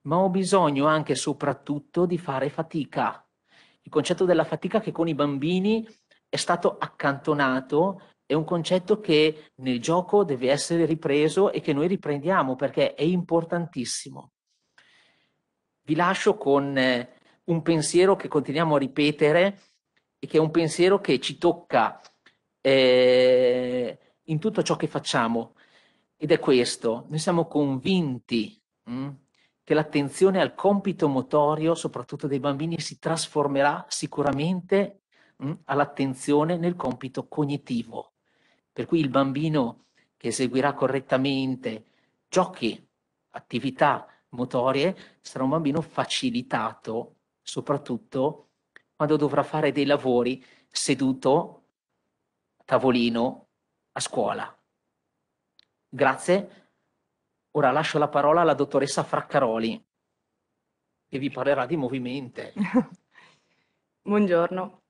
ma ho bisogno anche e soprattutto di fare fatica. Il concetto della fatica che con i bambini è stato accantonato è un concetto che nel gioco deve essere ripreso e che noi riprendiamo perché è importantissimo. Vi lascio con eh, un pensiero che continuiamo a ripetere e che è un pensiero che ci tocca eh, in tutto ciò che facciamo. Ed è questo, noi siamo convinti mh, mm, che l'attenzione al compito motorio, soprattutto dei bambini, si trasformerà sicuramente mh, mm, all'attenzione nel compito cognitivo. Per cui il bambino che eseguirà correttamente giochi, attività motorie, sarà un bambino facilitato soprattutto quando dovrà fare dei lavori seduto a tavolino a scuola. Grazie. Ora lascio la parola alla dottoressa Fraccaroli che vi parlerà di movimento. (laughs) Buongiorno.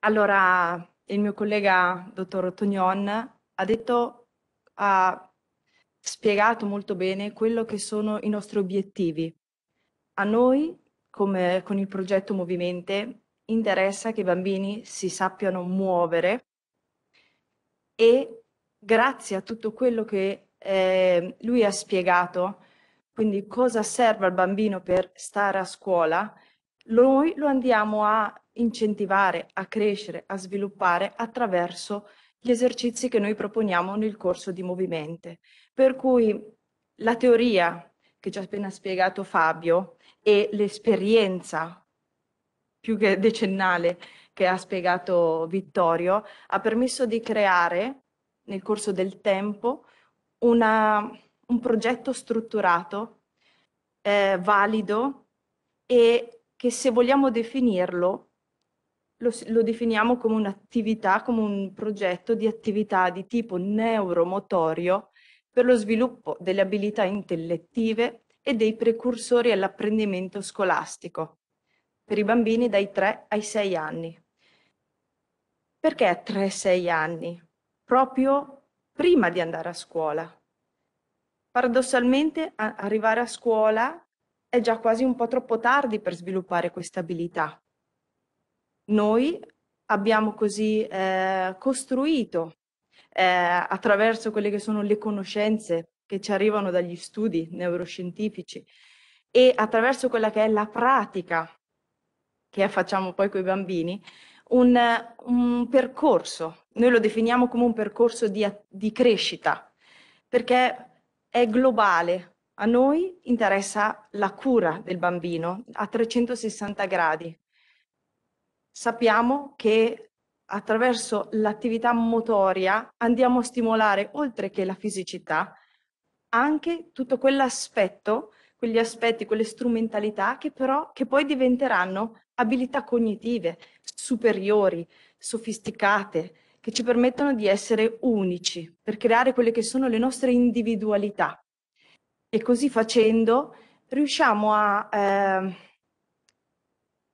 Allora, il mio collega dottor Tognon ha detto, ha spiegato molto bene quello che sono i nostri obiettivi. A noi come con il progetto Movimente, interessa che i bambini si sappiano muovere e grazie a tutto quello che eh, lui ha spiegato, quindi cosa serve al bambino per stare a scuola, noi lo andiamo a incentivare, a crescere, a sviluppare attraverso gli esercizi che noi proponiamo nel corso di Movimento. Per cui la teoria che ci ha appena spiegato Fabio e l'esperienza più che decennale che ha spiegato Vittorio ha permesso di creare nel corso del tempo una, un progetto strutturato, eh, valido e che se vogliamo definirlo lo, lo, definiamo come un'attività, come un progetto di attività di tipo neuromotorio per lo sviluppo delle abilità intellettive, e dei precursori all'apprendimento scolastico per i bambini dai 3 ai 6 anni. Perché 3-6 anni? Proprio prima di andare a scuola. Paradossalmente a arrivare a scuola è già quasi un po' troppo tardi per sviluppare questa abilità. Noi abbiamo così eh, costruito eh, attraverso quelle che sono le conoscenze che ci arrivano dagli studi neuroscientifici e attraverso quella che è la pratica che facciamo poi con i bambini, un, un, percorso, noi lo definiamo come un percorso di, di crescita, perché è globale. A noi interessa la cura del bambino a 360 gradi. Sappiamo che attraverso l'attività motoria andiamo a stimolare, oltre che la fisicità, anche tutto quell'aspetto, quegli aspetti, quelle strumentalità che però che poi diventeranno abilità cognitive superiori, sofisticate, che ci permettono di essere unici per creare quelle che sono le nostre individualità. E così facendo riusciamo a, eh,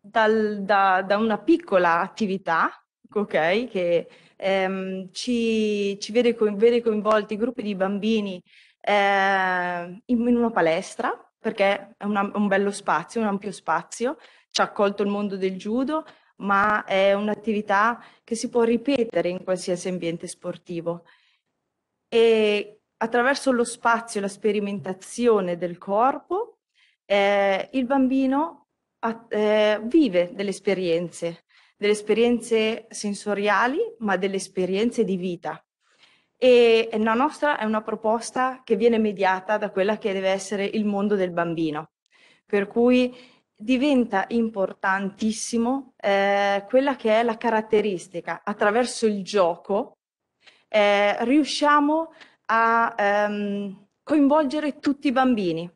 dal, da, da, una piccola attività, ok, che ehm, ci, ci vede, coinvolti gruppi di bambini eh, in, in una palestra, perché è una, un bello spazio, un ampio spazio, ci ha accolto il mondo del judo, ma è un'attività che si può ripetere in qualsiasi ambiente sportivo. E attraverso lo spazio, la sperimentazione del corpo, eh, il bambino eh, vive delle esperienze, delle esperienze sensoriali, ma delle esperienze di vita e la nostra è una proposta che viene mediata da quella che deve essere il mondo del bambino, per cui diventa importantissimo eh, quella che è la caratteristica. Attraverso il gioco eh, riusciamo a ehm, coinvolgere tutti i bambini.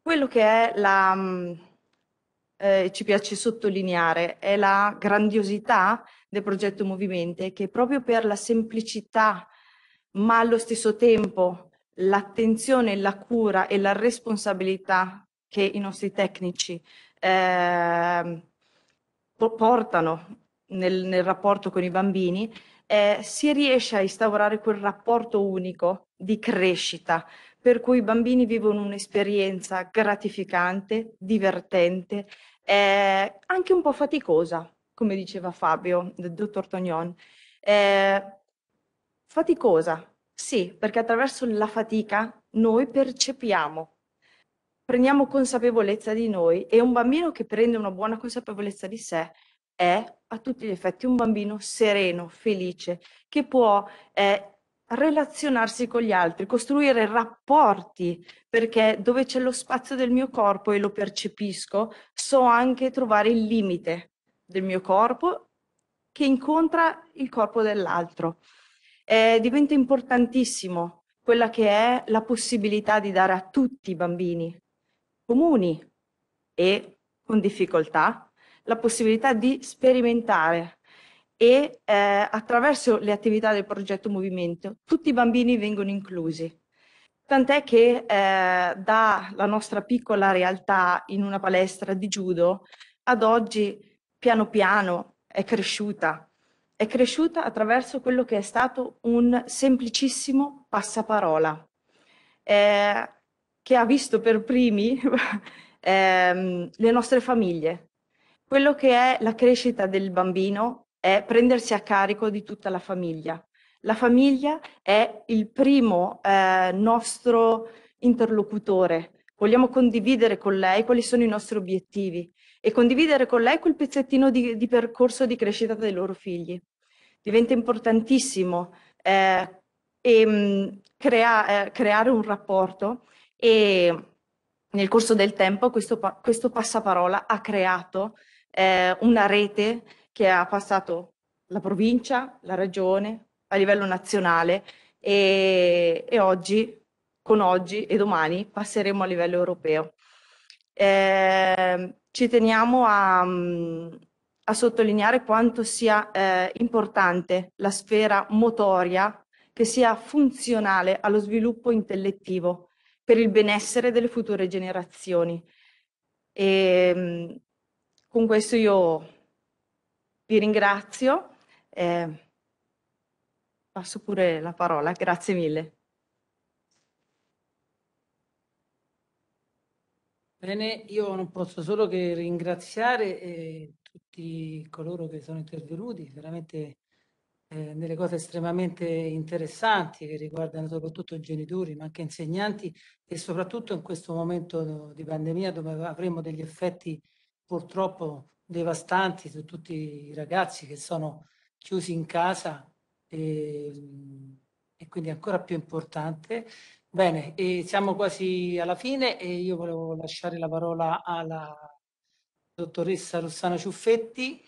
Quello che è la, mm, eh, ci piace sottolineare è la grandiosità del progetto Movimento, che proprio per la semplicità, ma allo stesso tempo l'attenzione, la cura e la responsabilità che i nostri tecnici eh, portano nel, nel, rapporto con i bambini, eh, si riesce a instaurare quel rapporto unico di crescita, per cui i bambini vivono un'esperienza gratificante, divertente, eh, anche un po' faticosa, come diceva Fabio, del dottor Tognon, eh, faticosa, sì, perché attraverso la fatica noi percepiamo, prendiamo consapevolezza di noi e un bambino che prende una buona consapevolezza di sé è a tutti gli effetti un bambino sereno, felice, che può eh, relazionarsi con gli altri, costruire rapporti, perché dove c'è lo spazio del mio corpo e lo percepisco, so anche trovare il limite del mio corpo che incontra il corpo dell'altro. Eh, diventa importantissimo quella che è la possibilità di dare a tutti i bambini comuni e con difficoltà la possibilità di sperimentare e eh, attraverso le attività del progetto Movimento tutti i bambini vengono inclusi. Tant'è che eh, dalla nostra piccola realtà in una palestra di judo ad oggi piano piano è cresciuta, è cresciuta attraverso quello che è stato un semplicissimo passaparola, eh, che ha visto per primi (laughs) ehm, le nostre famiglie. Quello che è la crescita del bambino è prendersi a carico di tutta la famiglia. La famiglia è il primo eh, nostro interlocutore. Vogliamo condividere con lei quali sono i nostri obiettivi, e condividere con lei quel pezzettino di, di percorso di crescita dei loro figli. Diventa importantissimo eh, e, mm, crea, eh, creare un rapporto e nel corso del tempo questo, questo passaparola ha creato eh, una rete che ha passato la provincia, la regione, a livello nazionale e, e oggi, con oggi e domani passeremo a livello europeo. Eh, ci teniamo a, mm, a sottolineare quanto sia eh, importante la sfera motoria che sia funzionale allo sviluppo intellettivo per il benessere delle future generazioni. E, mm, con questo io vi ringrazio. Eh, passo pure la parola, grazie mille. Bene, io non posso solo che ringraziare eh, tutti coloro che sono intervenuti, veramente eh, nelle cose estremamente interessanti che riguardano soprattutto genitori, ma anche insegnanti e soprattutto in questo momento di pandemia dove avremo degli effetti purtroppo devastanti su tutti i ragazzi che sono chiusi in casa e, mm, e quindi ancora più importante Bene, siamo quasi alla fine e io volevo lasciare la parola alla dottoressa Rossana Ciuffetti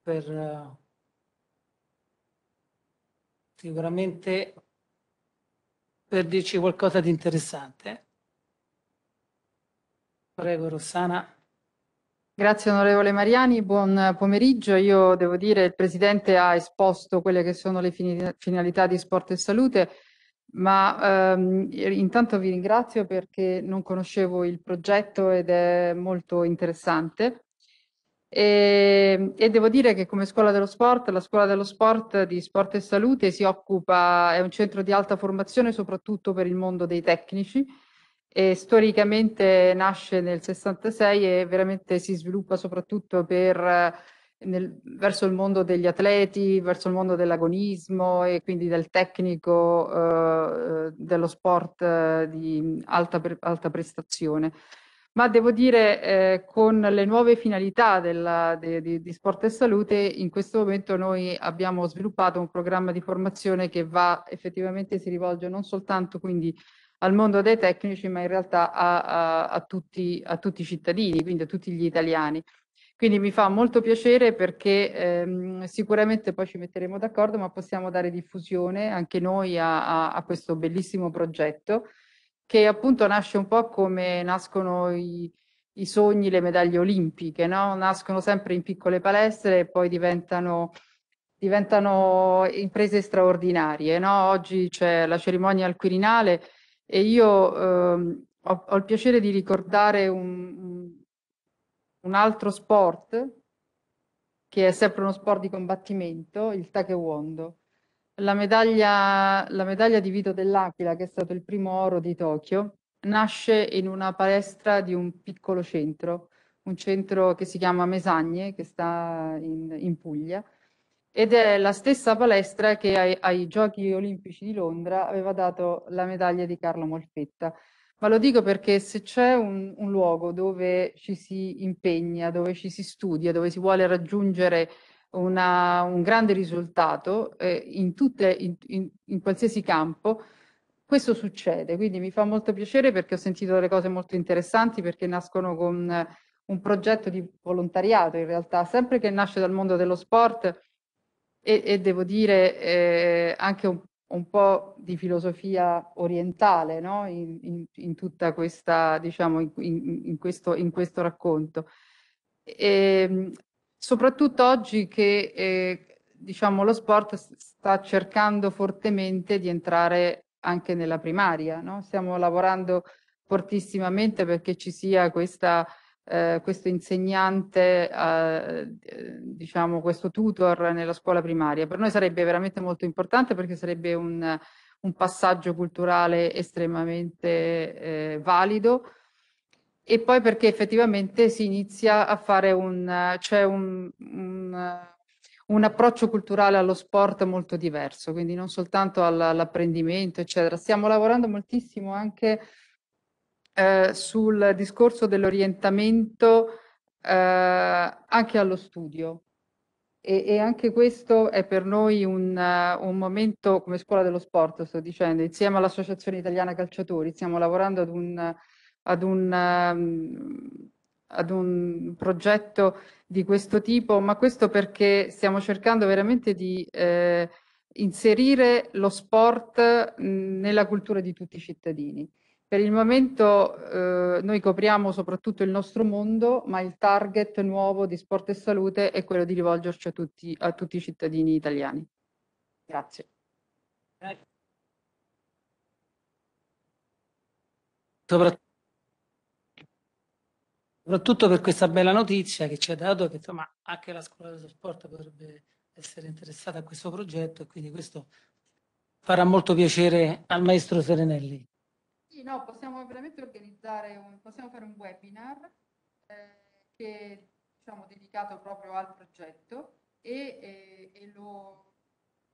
per eh, sicuramente per dirci qualcosa di interessante. Prego Rossana. Grazie onorevole Mariani, buon pomeriggio. Io devo dire che il Presidente ha esposto quelle che sono le finalità di Sport e Salute ma ehm, intanto vi ringrazio perché non conoscevo il progetto ed è molto interessante. E, ehm, e, devo dire che come scuola dello sport, la scuola dello sport di sport e salute si occupa, è un centro di alta formazione soprattutto per il mondo dei tecnici e storicamente nasce nel 66 e veramente si sviluppa soprattutto per nel, verso il mondo degli atleti, verso il mondo dell'agonismo e quindi del tecnico eh, dello sport eh, di alta, alta, prestazione. Ma devo dire, eh, con le nuove finalità della, de, de, di Sport e Salute, in questo momento noi abbiamo sviluppato un programma di formazione che va effettivamente, si rivolge non soltanto quindi al mondo dei tecnici, ma in realtà a, a, a, tutti, a tutti i cittadini, quindi a tutti gli italiani. Quindi mi fa molto piacere perché ehm, sicuramente poi ci metteremo d'accordo, ma possiamo dare diffusione anche noi a, a, a questo bellissimo progetto che appunto nasce un po' come nascono i, i sogni, le medaglie olimpiche, no? nascono sempre in piccole palestre e poi diventano, diventano imprese straordinarie. No? Oggi c'è la cerimonia al Quirinale e io ehm, ho, ho, il piacere di ricordare un, un altro sport che è sempre uno sport di combattimento, il taekwondo. La medaglia, la medaglia di Vito dell'Aquila, che è stato il primo oro di Tokyo, nasce in una palestra di un piccolo centro, un centro che si chiama Mesagne, che sta in, in Puglia, ed è la stessa palestra che ai, ai Giochi Olimpici di Londra aveva dato la medaglia di Carlo Molfetta. Ma lo dico perché se c'è un, un luogo dove ci si impegna, dove ci si studia, dove si vuole raggiungere una, un grande risultato eh, in, tutte, in, in, in, qualsiasi campo, questo succede. Quindi mi fa molto piacere perché ho sentito delle cose molto interessanti perché nascono con un progetto di volontariato in realtà, sempre che nasce dal mondo dello sport e, e devo dire eh, anche un, un po' di filosofia orientale no? in, in, in, tutta questa, diciamo, in questo, in, questo, racconto. E, ehm, soprattutto oggi che eh, diciamo, lo sport sta cercando fortemente di entrare anche nella primaria, no? stiamo lavorando fortissimamente perché ci sia questa eh, questo insegnante, eh, diciamo questo tutor nella scuola primaria. Per noi sarebbe veramente molto importante perché sarebbe un, un passaggio culturale estremamente eh, valido e poi perché effettivamente si inizia a fare un, c'è un, un, un approccio culturale allo sport molto diverso, quindi non soltanto all'apprendimento, eccetera. Stiamo lavorando moltissimo anche eh, sul discorso dell'orientamento eh, anche allo studio. E, e, anche questo è per noi un, uh, un, momento come scuola dello sport, sto dicendo, insieme all'Associazione Italiana Calciatori stiamo lavorando ad un, ad un, um, ad un progetto di questo tipo, ma questo perché stiamo cercando veramente di eh, inserire lo sport mh, nella cultura di tutti i cittadini. Per il momento eh, noi copriamo soprattutto il nostro mondo, ma il target nuovo di Sport e Salute è quello di rivolgerci a tutti, a tutti i cittadini italiani. Grazie. Soprattutto per questa bella notizia che ci ha dato che insomma, anche la scuola dello sport potrebbe essere interessata a questo progetto e quindi questo farà molto piacere al maestro Serenelli. Sì, no, possiamo veramente organizzare, un, possiamo fare un webinar eh, che, diciamo, dedicato proprio al progetto e, e, e lo,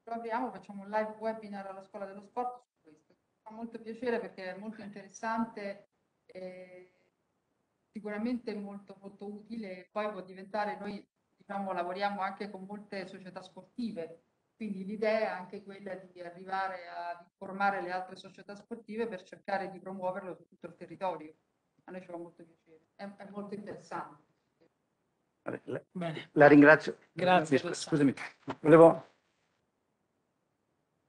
lo apriamo, facciamo un live webinar alla Scuola dello Sport su questo. Fa molto piacere perché è molto interessante. Eh, sicuramente molto, molto utile poi può diventare, noi diciamo, lavoriamo anche con molte società sportive quindi l'idea è anche quella di arrivare a formare le altre società sportive per cercare di promuoverlo su tutto il territorio. A noi ci fa molto piacere, è, è molto interessante. Bene. la ringrazio. Grazie. scusami, volevo,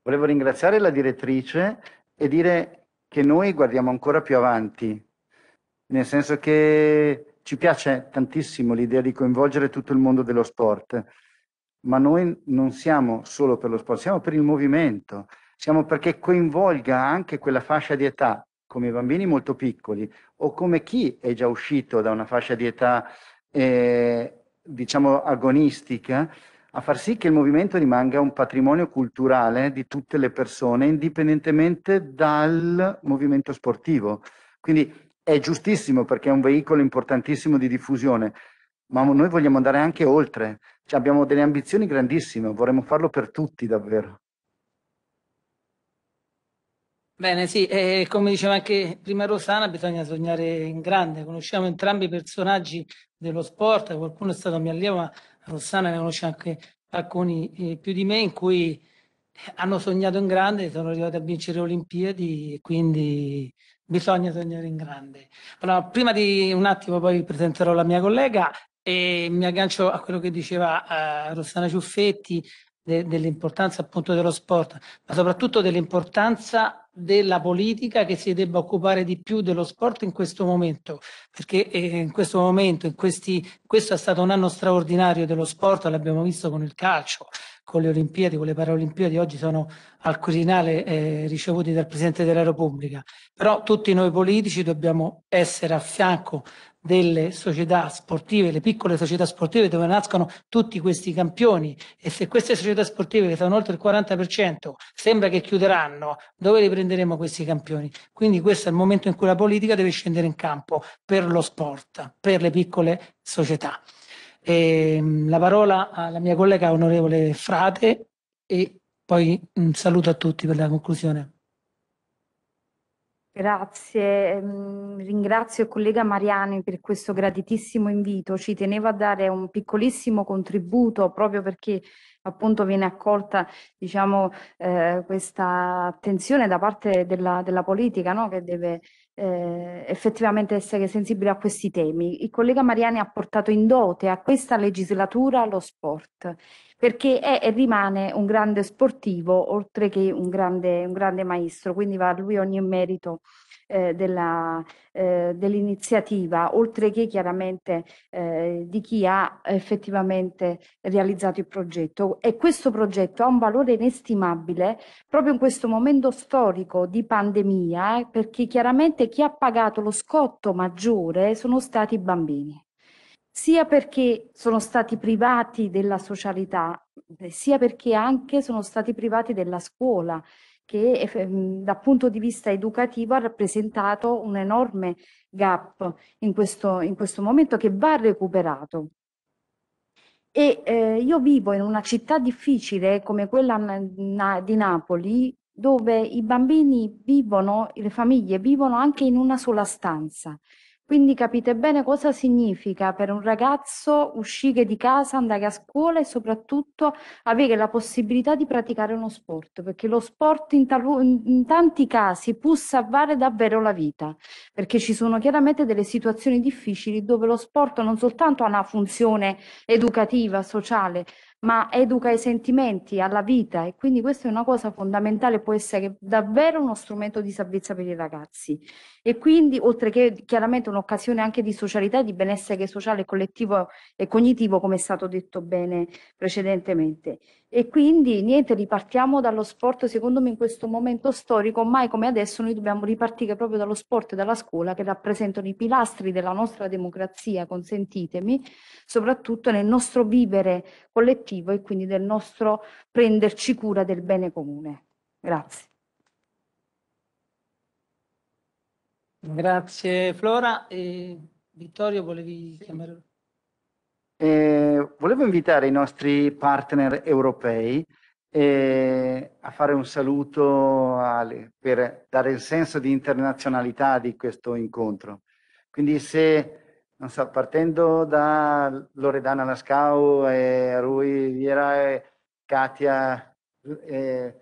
volevo ringraziare la direttrice e dire che noi guardiamo ancora più avanti, nel senso che ci piace tantissimo l'idea di coinvolgere tutto il mondo dello sport ma noi non siamo solo per lo sport, siamo per il movimento, siamo perché coinvolga anche quella fascia di età, come i bambini molto piccoli o come chi è già uscito da una fascia di età, eh, diciamo, agonistica, a far sì che il movimento rimanga un patrimonio culturale di tutte le persone, indipendentemente dal movimento sportivo. Quindi è giustissimo perché è un veicolo importantissimo di diffusione, ma noi vogliamo andare anche oltre. Cioè, abbiamo delle ambizioni grandissime, vorremmo farlo per tutti davvero. Bene, sì, eh, come diceva anche prima Rosana, bisogna sognare in grande. Conosciamo entrambi i personaggi dello sport, qualcuno è stato mio allievo, ma Rossana ne conosce anche alcuni eh, più di me, in cui hanno sognato in grande, sono arrivati a vincere le Olimpiadi, quindi bisogna sognare in grande. Allora, prima di un attimo poi presenterò la mia collega, e mi aggancio a quello che diceva eh, Rossana Ciuffetti de, dell'importanza appunto dello sport, ma soprattutto dell'importanza della politica che si debba occupare di più dello sport in questo momento, perché eh, in questo momento, in questi, questo è stato un anno straordinario dello sport, l'abbiamo visto con il calcio, con le Olimpiadi, con le Paralimpiadi, oggi sono al Quirinale eh, ricevuti dal Presidente della Repubblica. Però tutti noi politici dobbiamo essere a fianco delle società sportive, le piccole società sportive dove nascono tutti questi campioni e se queste società sportive che sono oltre il 40% sembra che chiuderanno, dove riprenderemo questi campioni? Quindi questo è il momento in cui la politica deve scendere in campo per lo sport, per le piccole società. E ehm, la parola alla mia collega onorevole Frate e poi un saluto a tutti per la conclusione. Grazie, ehm, ringrazio il collega Mariani per questo graditissimo invito, ci tenevo a dare un piccolissimo contributo proprio perché appunto viene accolta diciamo, eh, questa attenzione da parte della, della politica no? che deve eh, effettivamente essere sensibile a questi temi. Il collega Mariani ha portato in dote a questa legislatura lo sport perché è e rimane un grande sportivo oltre che un grande, un grande maestro, quindi va a lui ogni merito. Eh, della, eh, dell'iniziativa, oltre che chiaramente eh, di chi ha effettivamente realizzato il progetto. E questo progetto ha un valore inestimabile proprio in questo momento storico di pandemia, eh, perché chiaramente chi ha pagato lo scotto maggiore sono stati i bambini sia perché sono stati privati della socialità, eh, sia perché anche sono stati privati della scuola, che eh, mm, dal punto di vista educativo ha rappresentato un enorme gap in questo, in questo momento che va recuperato. E eh, io vivo in una città difficile come quella di Napoli, dove i bambini vivono, le famiglie vivono anche in una sola stanza quindi capite bene cosa significa per un ragazzo uscire di casa, andare a scuola e soprattutto avere la possibilità di praticare uno sport, perché lo sport in, in tanti casi può salvare davvero la vita, perché ci sono chiaramente delle situazioni difficili dove lo sport non soltanto ha una funzione educativa, sociale, ma educa i sentimenti alla vita e quindi questa è una cosa fondamentale, può essere davvero uno strumento di salvezza per i ragazzi e quindi oltre che chiaramente un'occasione anche di socialità e di benessere sociale collettivo e cognitivo come è stato detto bene precedentemente. E quindi niente, ripartiamo dallo sport, secondo me in questo momento storico, mai come adesso noi dobbiamo ripartire proprio dallo sport e dalla scuola che rappresentano i pilastri della nostra democrazia, consentitemi, soprattutto nel nostro vivere collettivo e quindi del nostro prenderci cura del bene comune. Grazie. Grazie Flora. E Vittorio volevi sì. chiamare? Eh, volevo invitare i nostri partner europei eh, a fare un saluto Ale, per dare il senso di internazionalità di questo incontro. Quindi se, non so, partendo da Loredana Lascau, e Rui Viera e Katia, eh,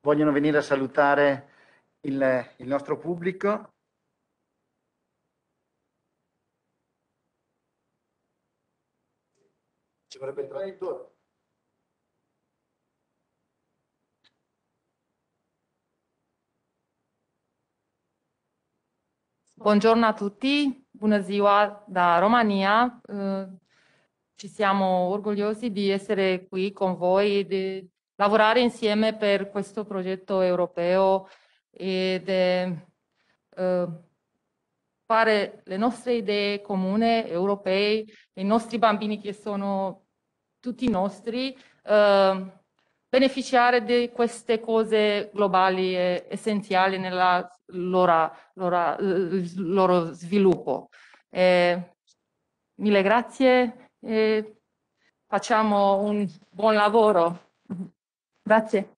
vogliono venire a salutare il, il nostro pubblico, vorrebbe il traduttore. Buongiorno a tutti, buona ziua da Romania. Eh, ci siamo orgogliosi di essere qui con voi, e di lavorare insieme per questo progetto europeo e di eh, fare le nostre idee comune, europee, e i nostri bambini che sono tutti i nostri eh, beneficiare di queste cose globali e essenziali nel loro, loro, loro, sviluppo. Eh, mille grazie e facciamo un buon lavoro. Grazie.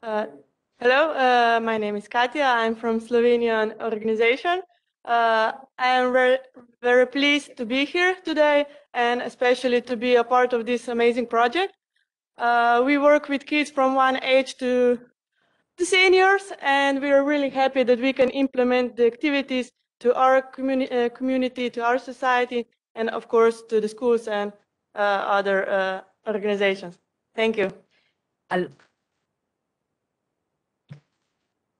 Uh, hello, uh, my name is Katia. I'm from Slovenian organization. Uh, I am very, very pleased to be here today and especially to be a part of this amazing project. Uh, we work with kids from one age to the seniors, and we are really happy that we can implement the activities to our communi uh, community, to our society, and of course to the schools and uh, other uh, organizations. Thank you. I'll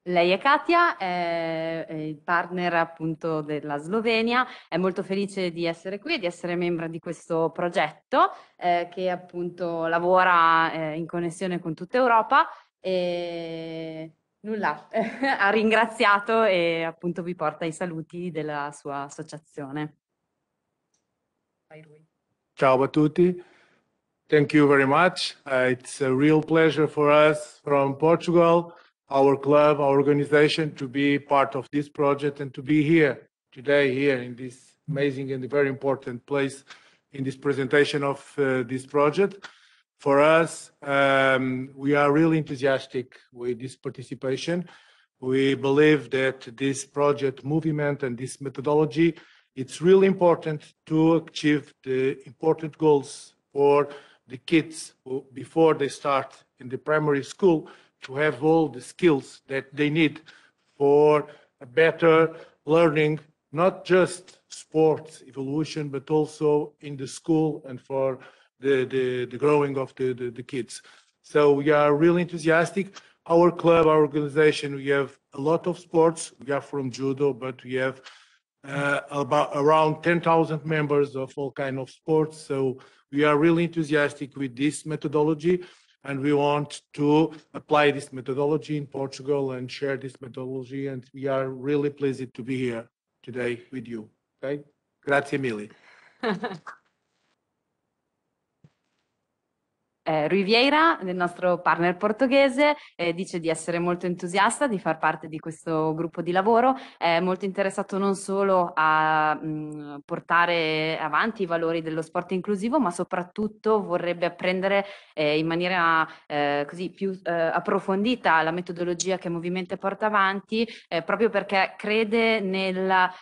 Lei è Katia, è il partner appunto della Slovenia, è molto felice di essere qui e di essere membro di questo progetto eh, che appunto lavora eh, in connessione con tutta Europa e nulla, (laughs) ha ringraziato e appunto vi porta i saluti della sua associazione. Ciao a tutti. Thank you very much. Uh, it's a real pleasure for us from Portugal. our club, our organization to be part of this project and to be here today, here in this amazing and very important place in this presentation of uh, this project. For us, um, we are really enthusiastic with this participation. We believe that this project movement and this methodology, it's really important to achieve the important goals for the kids before they start in the primary school to have all the skills that they need for a better learning, not just sports evolution, but also in the school and for the, the, the growing of the, the, the kids. So we are really enthusiastic. Our club, our organization, we have a lot of sports. We are from judo, but we have uh, about around 10,000 members of all kind of sports. So we are really enthusiastic with this methodology and we want to apply this methodology in Portugal and share this methodology. And we are really pleased to be here today with you. Okay, grazie mille. (laughs) eh, Riviera, il nostro partner portoghese, eh, dice di essere molto entusiasta di far parte di questo gruppo di lavoro, è molto interessato non solo a mh, portare avanti i valori dello sport inclusivo, ma soprattutto vorrebbe apprendere eh, in maniera eh, così più eh, approfondita la metodologia che Movimento porta avanti, eh, proprio perché crede nella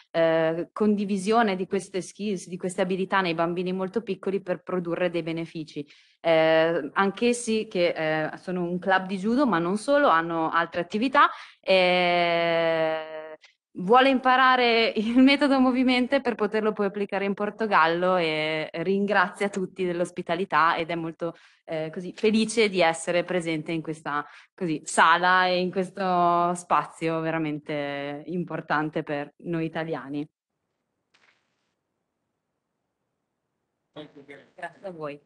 condivisione di queste skills, di queste abilità nei bambini molto piccoli per produrre dei benefici eh, anch'essi che eh, sono un club di judo, ma non solo, hanno altre attività. Eh, vuole imparare il metodo movimento per poterlo poi applicare in Portogallo e ringrazia tutti dell'ospitalità ed è molto eh, così, felice di essere presente in questa così, sala e in questo spazio veramente importante per noi italiani. Grazie a voi.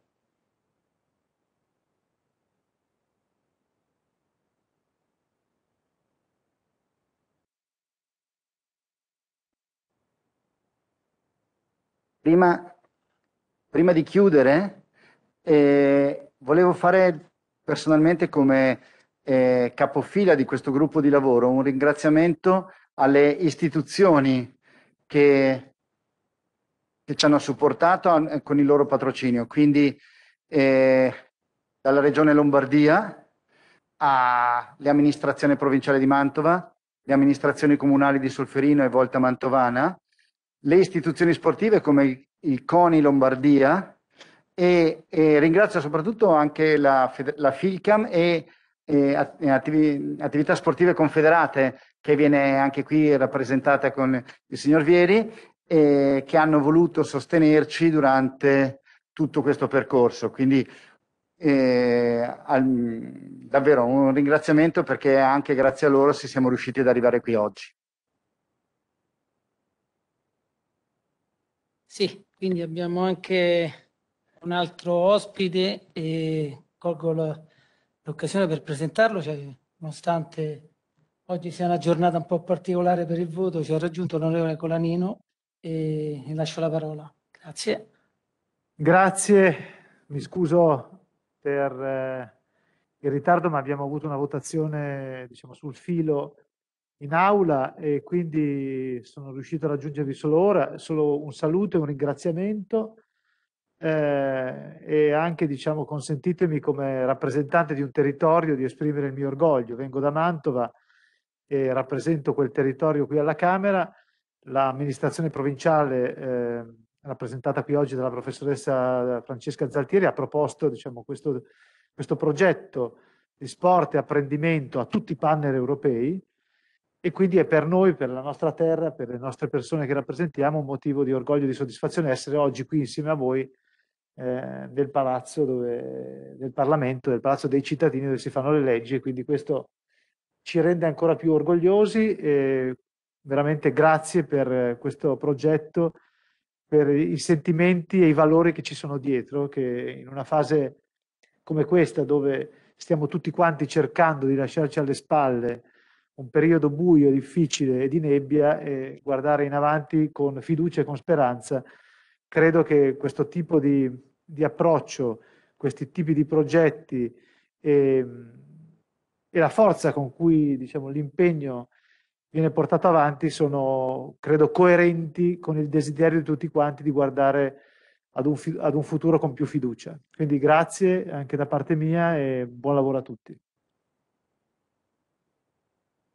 prima, prima di chiudere, eh, volevo fare personalmente come eh, capofila di questo gruppo di lavoro un ringraziamento alle istituzioni che, che ci hanno supportato a, con il loro patrocinio, quindi eh, dalla Regione Lombardia alle amministrazioni provinciali di Mantova, le amministrazioni comunali di Solferino e Volta Mantovana, le istituzioni sportive come il CONI Lombardia e, e ringrazio soprattutto anche la, la FILCAM e, e attivi, attività sportive confederate che viene anche qui rappresentata con il signor Vieri e che hanno voluto sostenerci durante tutto questo percorso. Quindi eh, al, davvero un ringraziamento perché anche grazie a loro si siamo riusciti ad arrivare qui oggi. Sì, quindi abbiamo anche un altro ospite e colgo l'occasione per presentarlo, cioè, nonostante oggi sia una giornata un po' particolare per il voto, ci ha raggiunto l'onorevole Colanino e lascio la parola. Grazie. Grazie, mi scuso per eh, il ritardo, ma abbiamo avuto una votazione diciamo, sul filo in aula e quindi sono riuscito a raggiungervi solo ora. Solo un saluto e un ringraziamento eh, e anche diciamo, consentitemi come rappresentante di un territorio di esprimere il mio orgoglio. Vengo da Mantova e rappresento quel territorio qui alla Camera. L'amministrazione provinciale eh, rappresentata qui oggi dalla professoressa Francesca Zaltieri ha proposto diciamo, questo, questo progetto di sport e apprendimento a tutti i partner europei e quindi è per noi, per la nostra terra, per le nostre persone che rappresentiamo un motivo di orgoglio e di soddisfazione essere oggi qui insieme a voi eh, nel palazzo dove, del Parlamento, del palazzo dei cittadini dove si fanno le leggi e quindi questo ci rende ancora più orgogliosi e veramente grazie per questo progetto, per i sentimenti e i valori che ci sono dietro, che in una fase come questa dove stiamo tutti quanti cercando di lasciarci alle spalle un periodo buio, difficile e di nebbia e guardare in avanti con fiducia e con speranza. Credo che questo tipo di, di approccio, questi tipi di progetti e, ehm, e la forza con cui diciamo, l'impegno viene portato avanti sono, credo, coerenti con il desiderio di tutti quanti di guardare ad un, ad un futuro con più fiducia. Quindi grazie anche da parte mia e buon lavoro a tutti.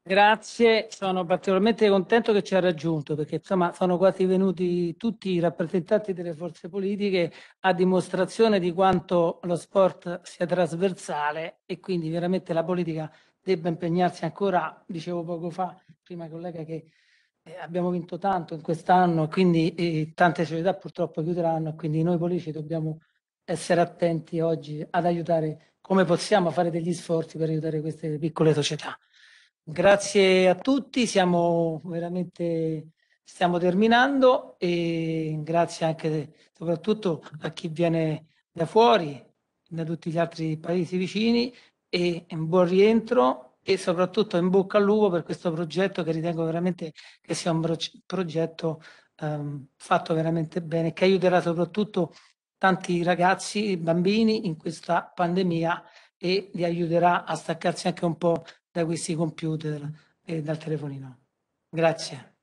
Grazie, sono particolarmente contento che ci ha raggiunto perché insomma sono quasi venuti tutti i rappresentanti delle forze politiche a dimostrazione di quanto lo sport sia trasversale e quindi veramente la politica debba impegnarsi ancora, dicevo poco fa, prima collega che eh, abbiamo vinto tanto in quest'anno, e quindi eh, tante società purtroppo chiuderanno, quindi noi politici dobbiamo essere attenti oggi ad aiutare come possiamo fare degli sforzi per aiutare queste piccole società. Grazie a tutti, siamo veramente stiamo terminando e grazie anche soprattutto a chi viene da fuori, da tutti gli altri paesi vicini e un buon rientro e soprattutto in bocca al lupo per questo progetto che ritengo veramente che sia un progetto um, fatto veramente bene, che aiuterà soprattutto tanti ragazzi, bambini in questa pandemia e li aiuterà a staccarsi anche un po' da questi computer e dal telefonino. Grazie.